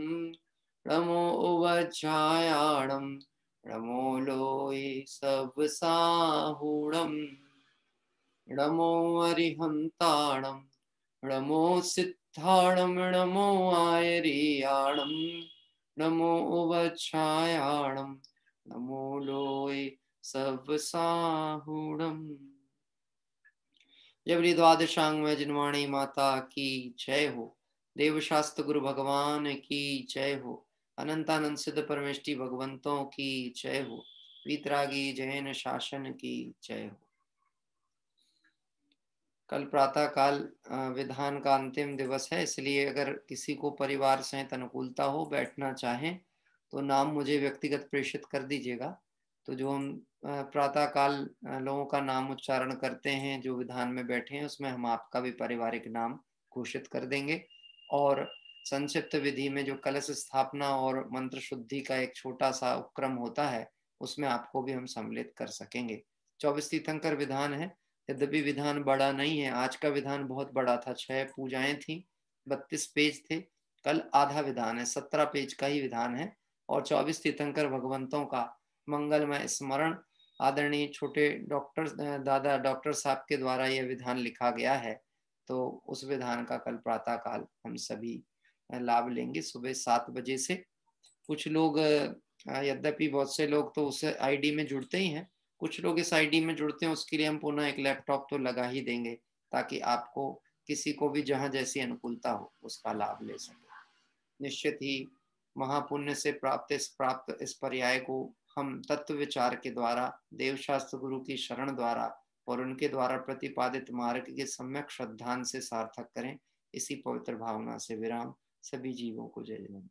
नमो उवचायाणम नमो लोए सब साहूणम नमो अरिहंताणम नमो सिद्धाणम नमो आयरेयाणम नमो वच्छायाणम नमो लोय सबसाहुणम जबरी द्वादशांग में जिनवाणी माता की जय हो देवशास्त्र गुरु भगवान की जय हो अनंतानंद सिद्ध परमेष्टि भगवंतों की जय हो वीतरागी जैन शासन की जय हो कल प्रातः काल विधान का अंतिम दिवस है इसलिए अगर किसी को परिवार सहित अनुकूलता हो बैठना चाहें तो नाम मुझे व्यक्तिगत प्रेषित कर दीजिएगा तो जो हम प्रातः काल लोगों का नाम उच्चारण करते हैं जो विधान में बैठे हैं उसमें हम आपका भी पारिवारिक नाम घोषित कर देंगे और संक्षिप्त विधि में जो कलश स्थापना और मंत्र शुद्धि का एक छोटा सा उपक्रम होता है उसमें आपको भी हम सम्मिलित कर सकेंगे चौबीस तीर्थंकर विधान है यद्यपि विधान बड़ा नहीं है आज का विधान बहुत बड़ा था छह पूजाएं थी बत्तीस पेज थे कल आधा विधान है सत्रह पेज का ही विधान है और चौबीस तीर्थंकर भगवंतों का मंगलमय स्मरण आदरणीय छोटे डॉक्टर दादा डॉक्टर साहब के द्वारा यह विधान लिखा गया है तो उस विधान का कल प्रातः काल हम सभी लाभ लेंगे सुबह सात बजे से कुछ लोग यद्यपि बहुत से लोग तो उस आईडी में जुड़ते ही हैं कुछ लोग इस आईडी में जुड़ते हैं उसके लिए हम पुनः एक लैपटॉप तो लगा ही देंगे ताकि आपको किसी को भी जहां जैसी अनुकूलता हो उसका लाभ ले सके निश्चित ही महापुण्य से प्राप्त इस प्राप्त इस पर्याय को हम तत्व विचार के द्वारा देवशास्त्र गुरु की शरण द्वारा और उनके द्वारा प्रतिपादित मार्ग के सम्यक श्रद्धान से सार्थक करें इसी पवित्र भावना से विराम सभी जीवों को जय जन्म